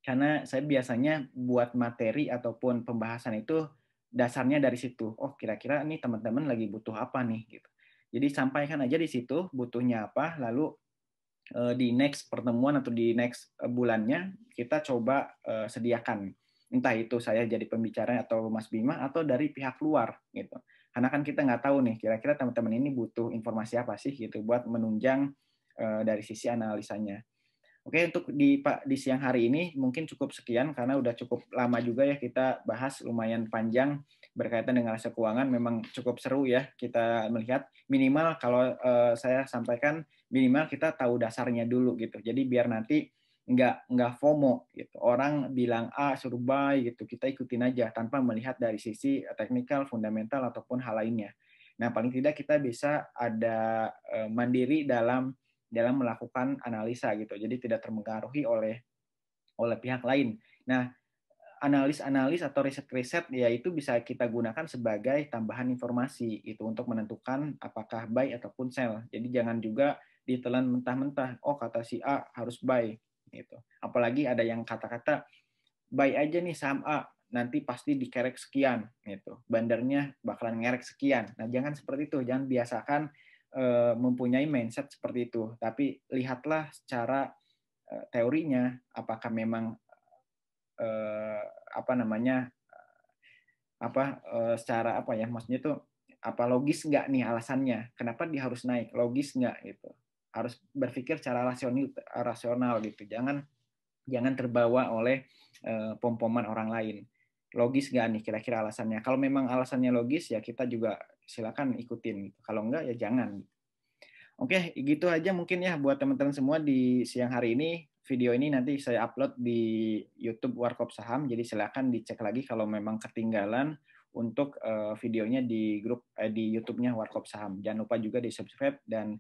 karena saya biasanya buat materi ataupun pembahasan itu dasarnya dari situ. Oh, kira-kira nih teman-teman lagi butuh apa nih gitu. Jadi sampaikan aja di situ butuhnya apa, lalu eh, di next pertemuan atau di next eh, bulannya kita coba eh, sediakan. Entah itu saya jadi pembicara atau Mas Bima atau dari pihak luar gitu. Karena kan kita nggak tahu nih kira-kira teman-teman ini butuh informasi apa sih gitu buat menunjang dari sisi analisanya. Oke, untuk di Pak di siang hari ini mungkin cukup sekian karena udah cukup lama juga ya kita bahas lumayan panjang berkaitan dengan aset keuangan memang cukup seru ya kita melihat minimal kalau uh, saya sampaikan minimal kita tahu dasarnya dulu gitu. Jadi biar nanti nggak nggak FOMO gitu. Orang bilang A ah, suruh buy gitu, kita ikutin aja tanpa melihat dari sisi teknikal, fundamental ataupun hal lainnya. Nah, paling tidak kita bisa ada uh, mandiri dalam dalam melakukan analisa gitu. Jadi tidak termengaruhi oleh oleh pihak lain. Nah, analis-analis atau riset-riset ya itu bisa kita gunakan sebagai tambahan informasi itu untuk menentukan apakah buy ataupun sell. Jadi jangan juga ditelan mentah-mentah, oh kata si A harus buy gitu. Apalagi ada yang kata-kata buy aja nih saham A, nanti pasti dikerek sekian gitu. Bandarnya bakalan ngerek sekian. Nah, jangan seperti itu, jangan biasakan Eh, mempunyai mindset seperti itu. Tapi lihatlah secara eh, teorinya apakah memang eh, apa namanya apa secara apa ya maksudnya itu apa logis nggak nih alasannya kenapa dia harus naik logis nggak gitu harus berpikir secara rasional rasional gitu jangan jangan terbawa oleh pom-poman orang lain logis nggak nih kira-kira alasannya kalau memang alasannya logis ya kita juga silakan ikutin. Kalau enggak ya jangan. Oke, gitu aja mungkin ya buat teman-teman semua di siang hari ini. Video ini nanti saya upload di YouTube Warkop Saham, jadi silakan dicek lagi kalau memang ketinggalan untuk uh, videonya di grup eh, di YouTube-nya Warkop Saham. Jangan lupa juga di subscribe dan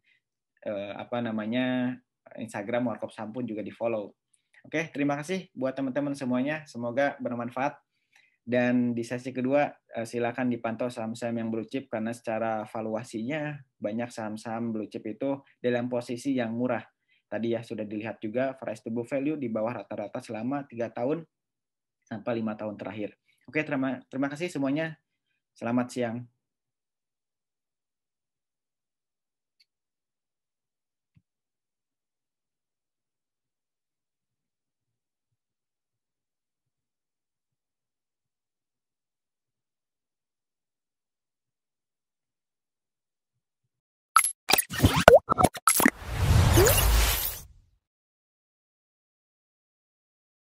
uh, apa namanya Instagram Warkop Saham pun juga di follow. Oke, terima kasih buat teman-teman semuanya. Semoga bermanfaat. Dan di sesi kedua eh, silakan dipantau saham-saham yang blue chip karena secara valuasinya banyak saham-saham blue chip itu dalam posisi yang murah. Tadi ya sudah dilihat juga price to book value di bawah rata-rata selama tiga tahun sampai lima tahun terakhir. Oke, terima, terima kasih semuanya. Selamat siang.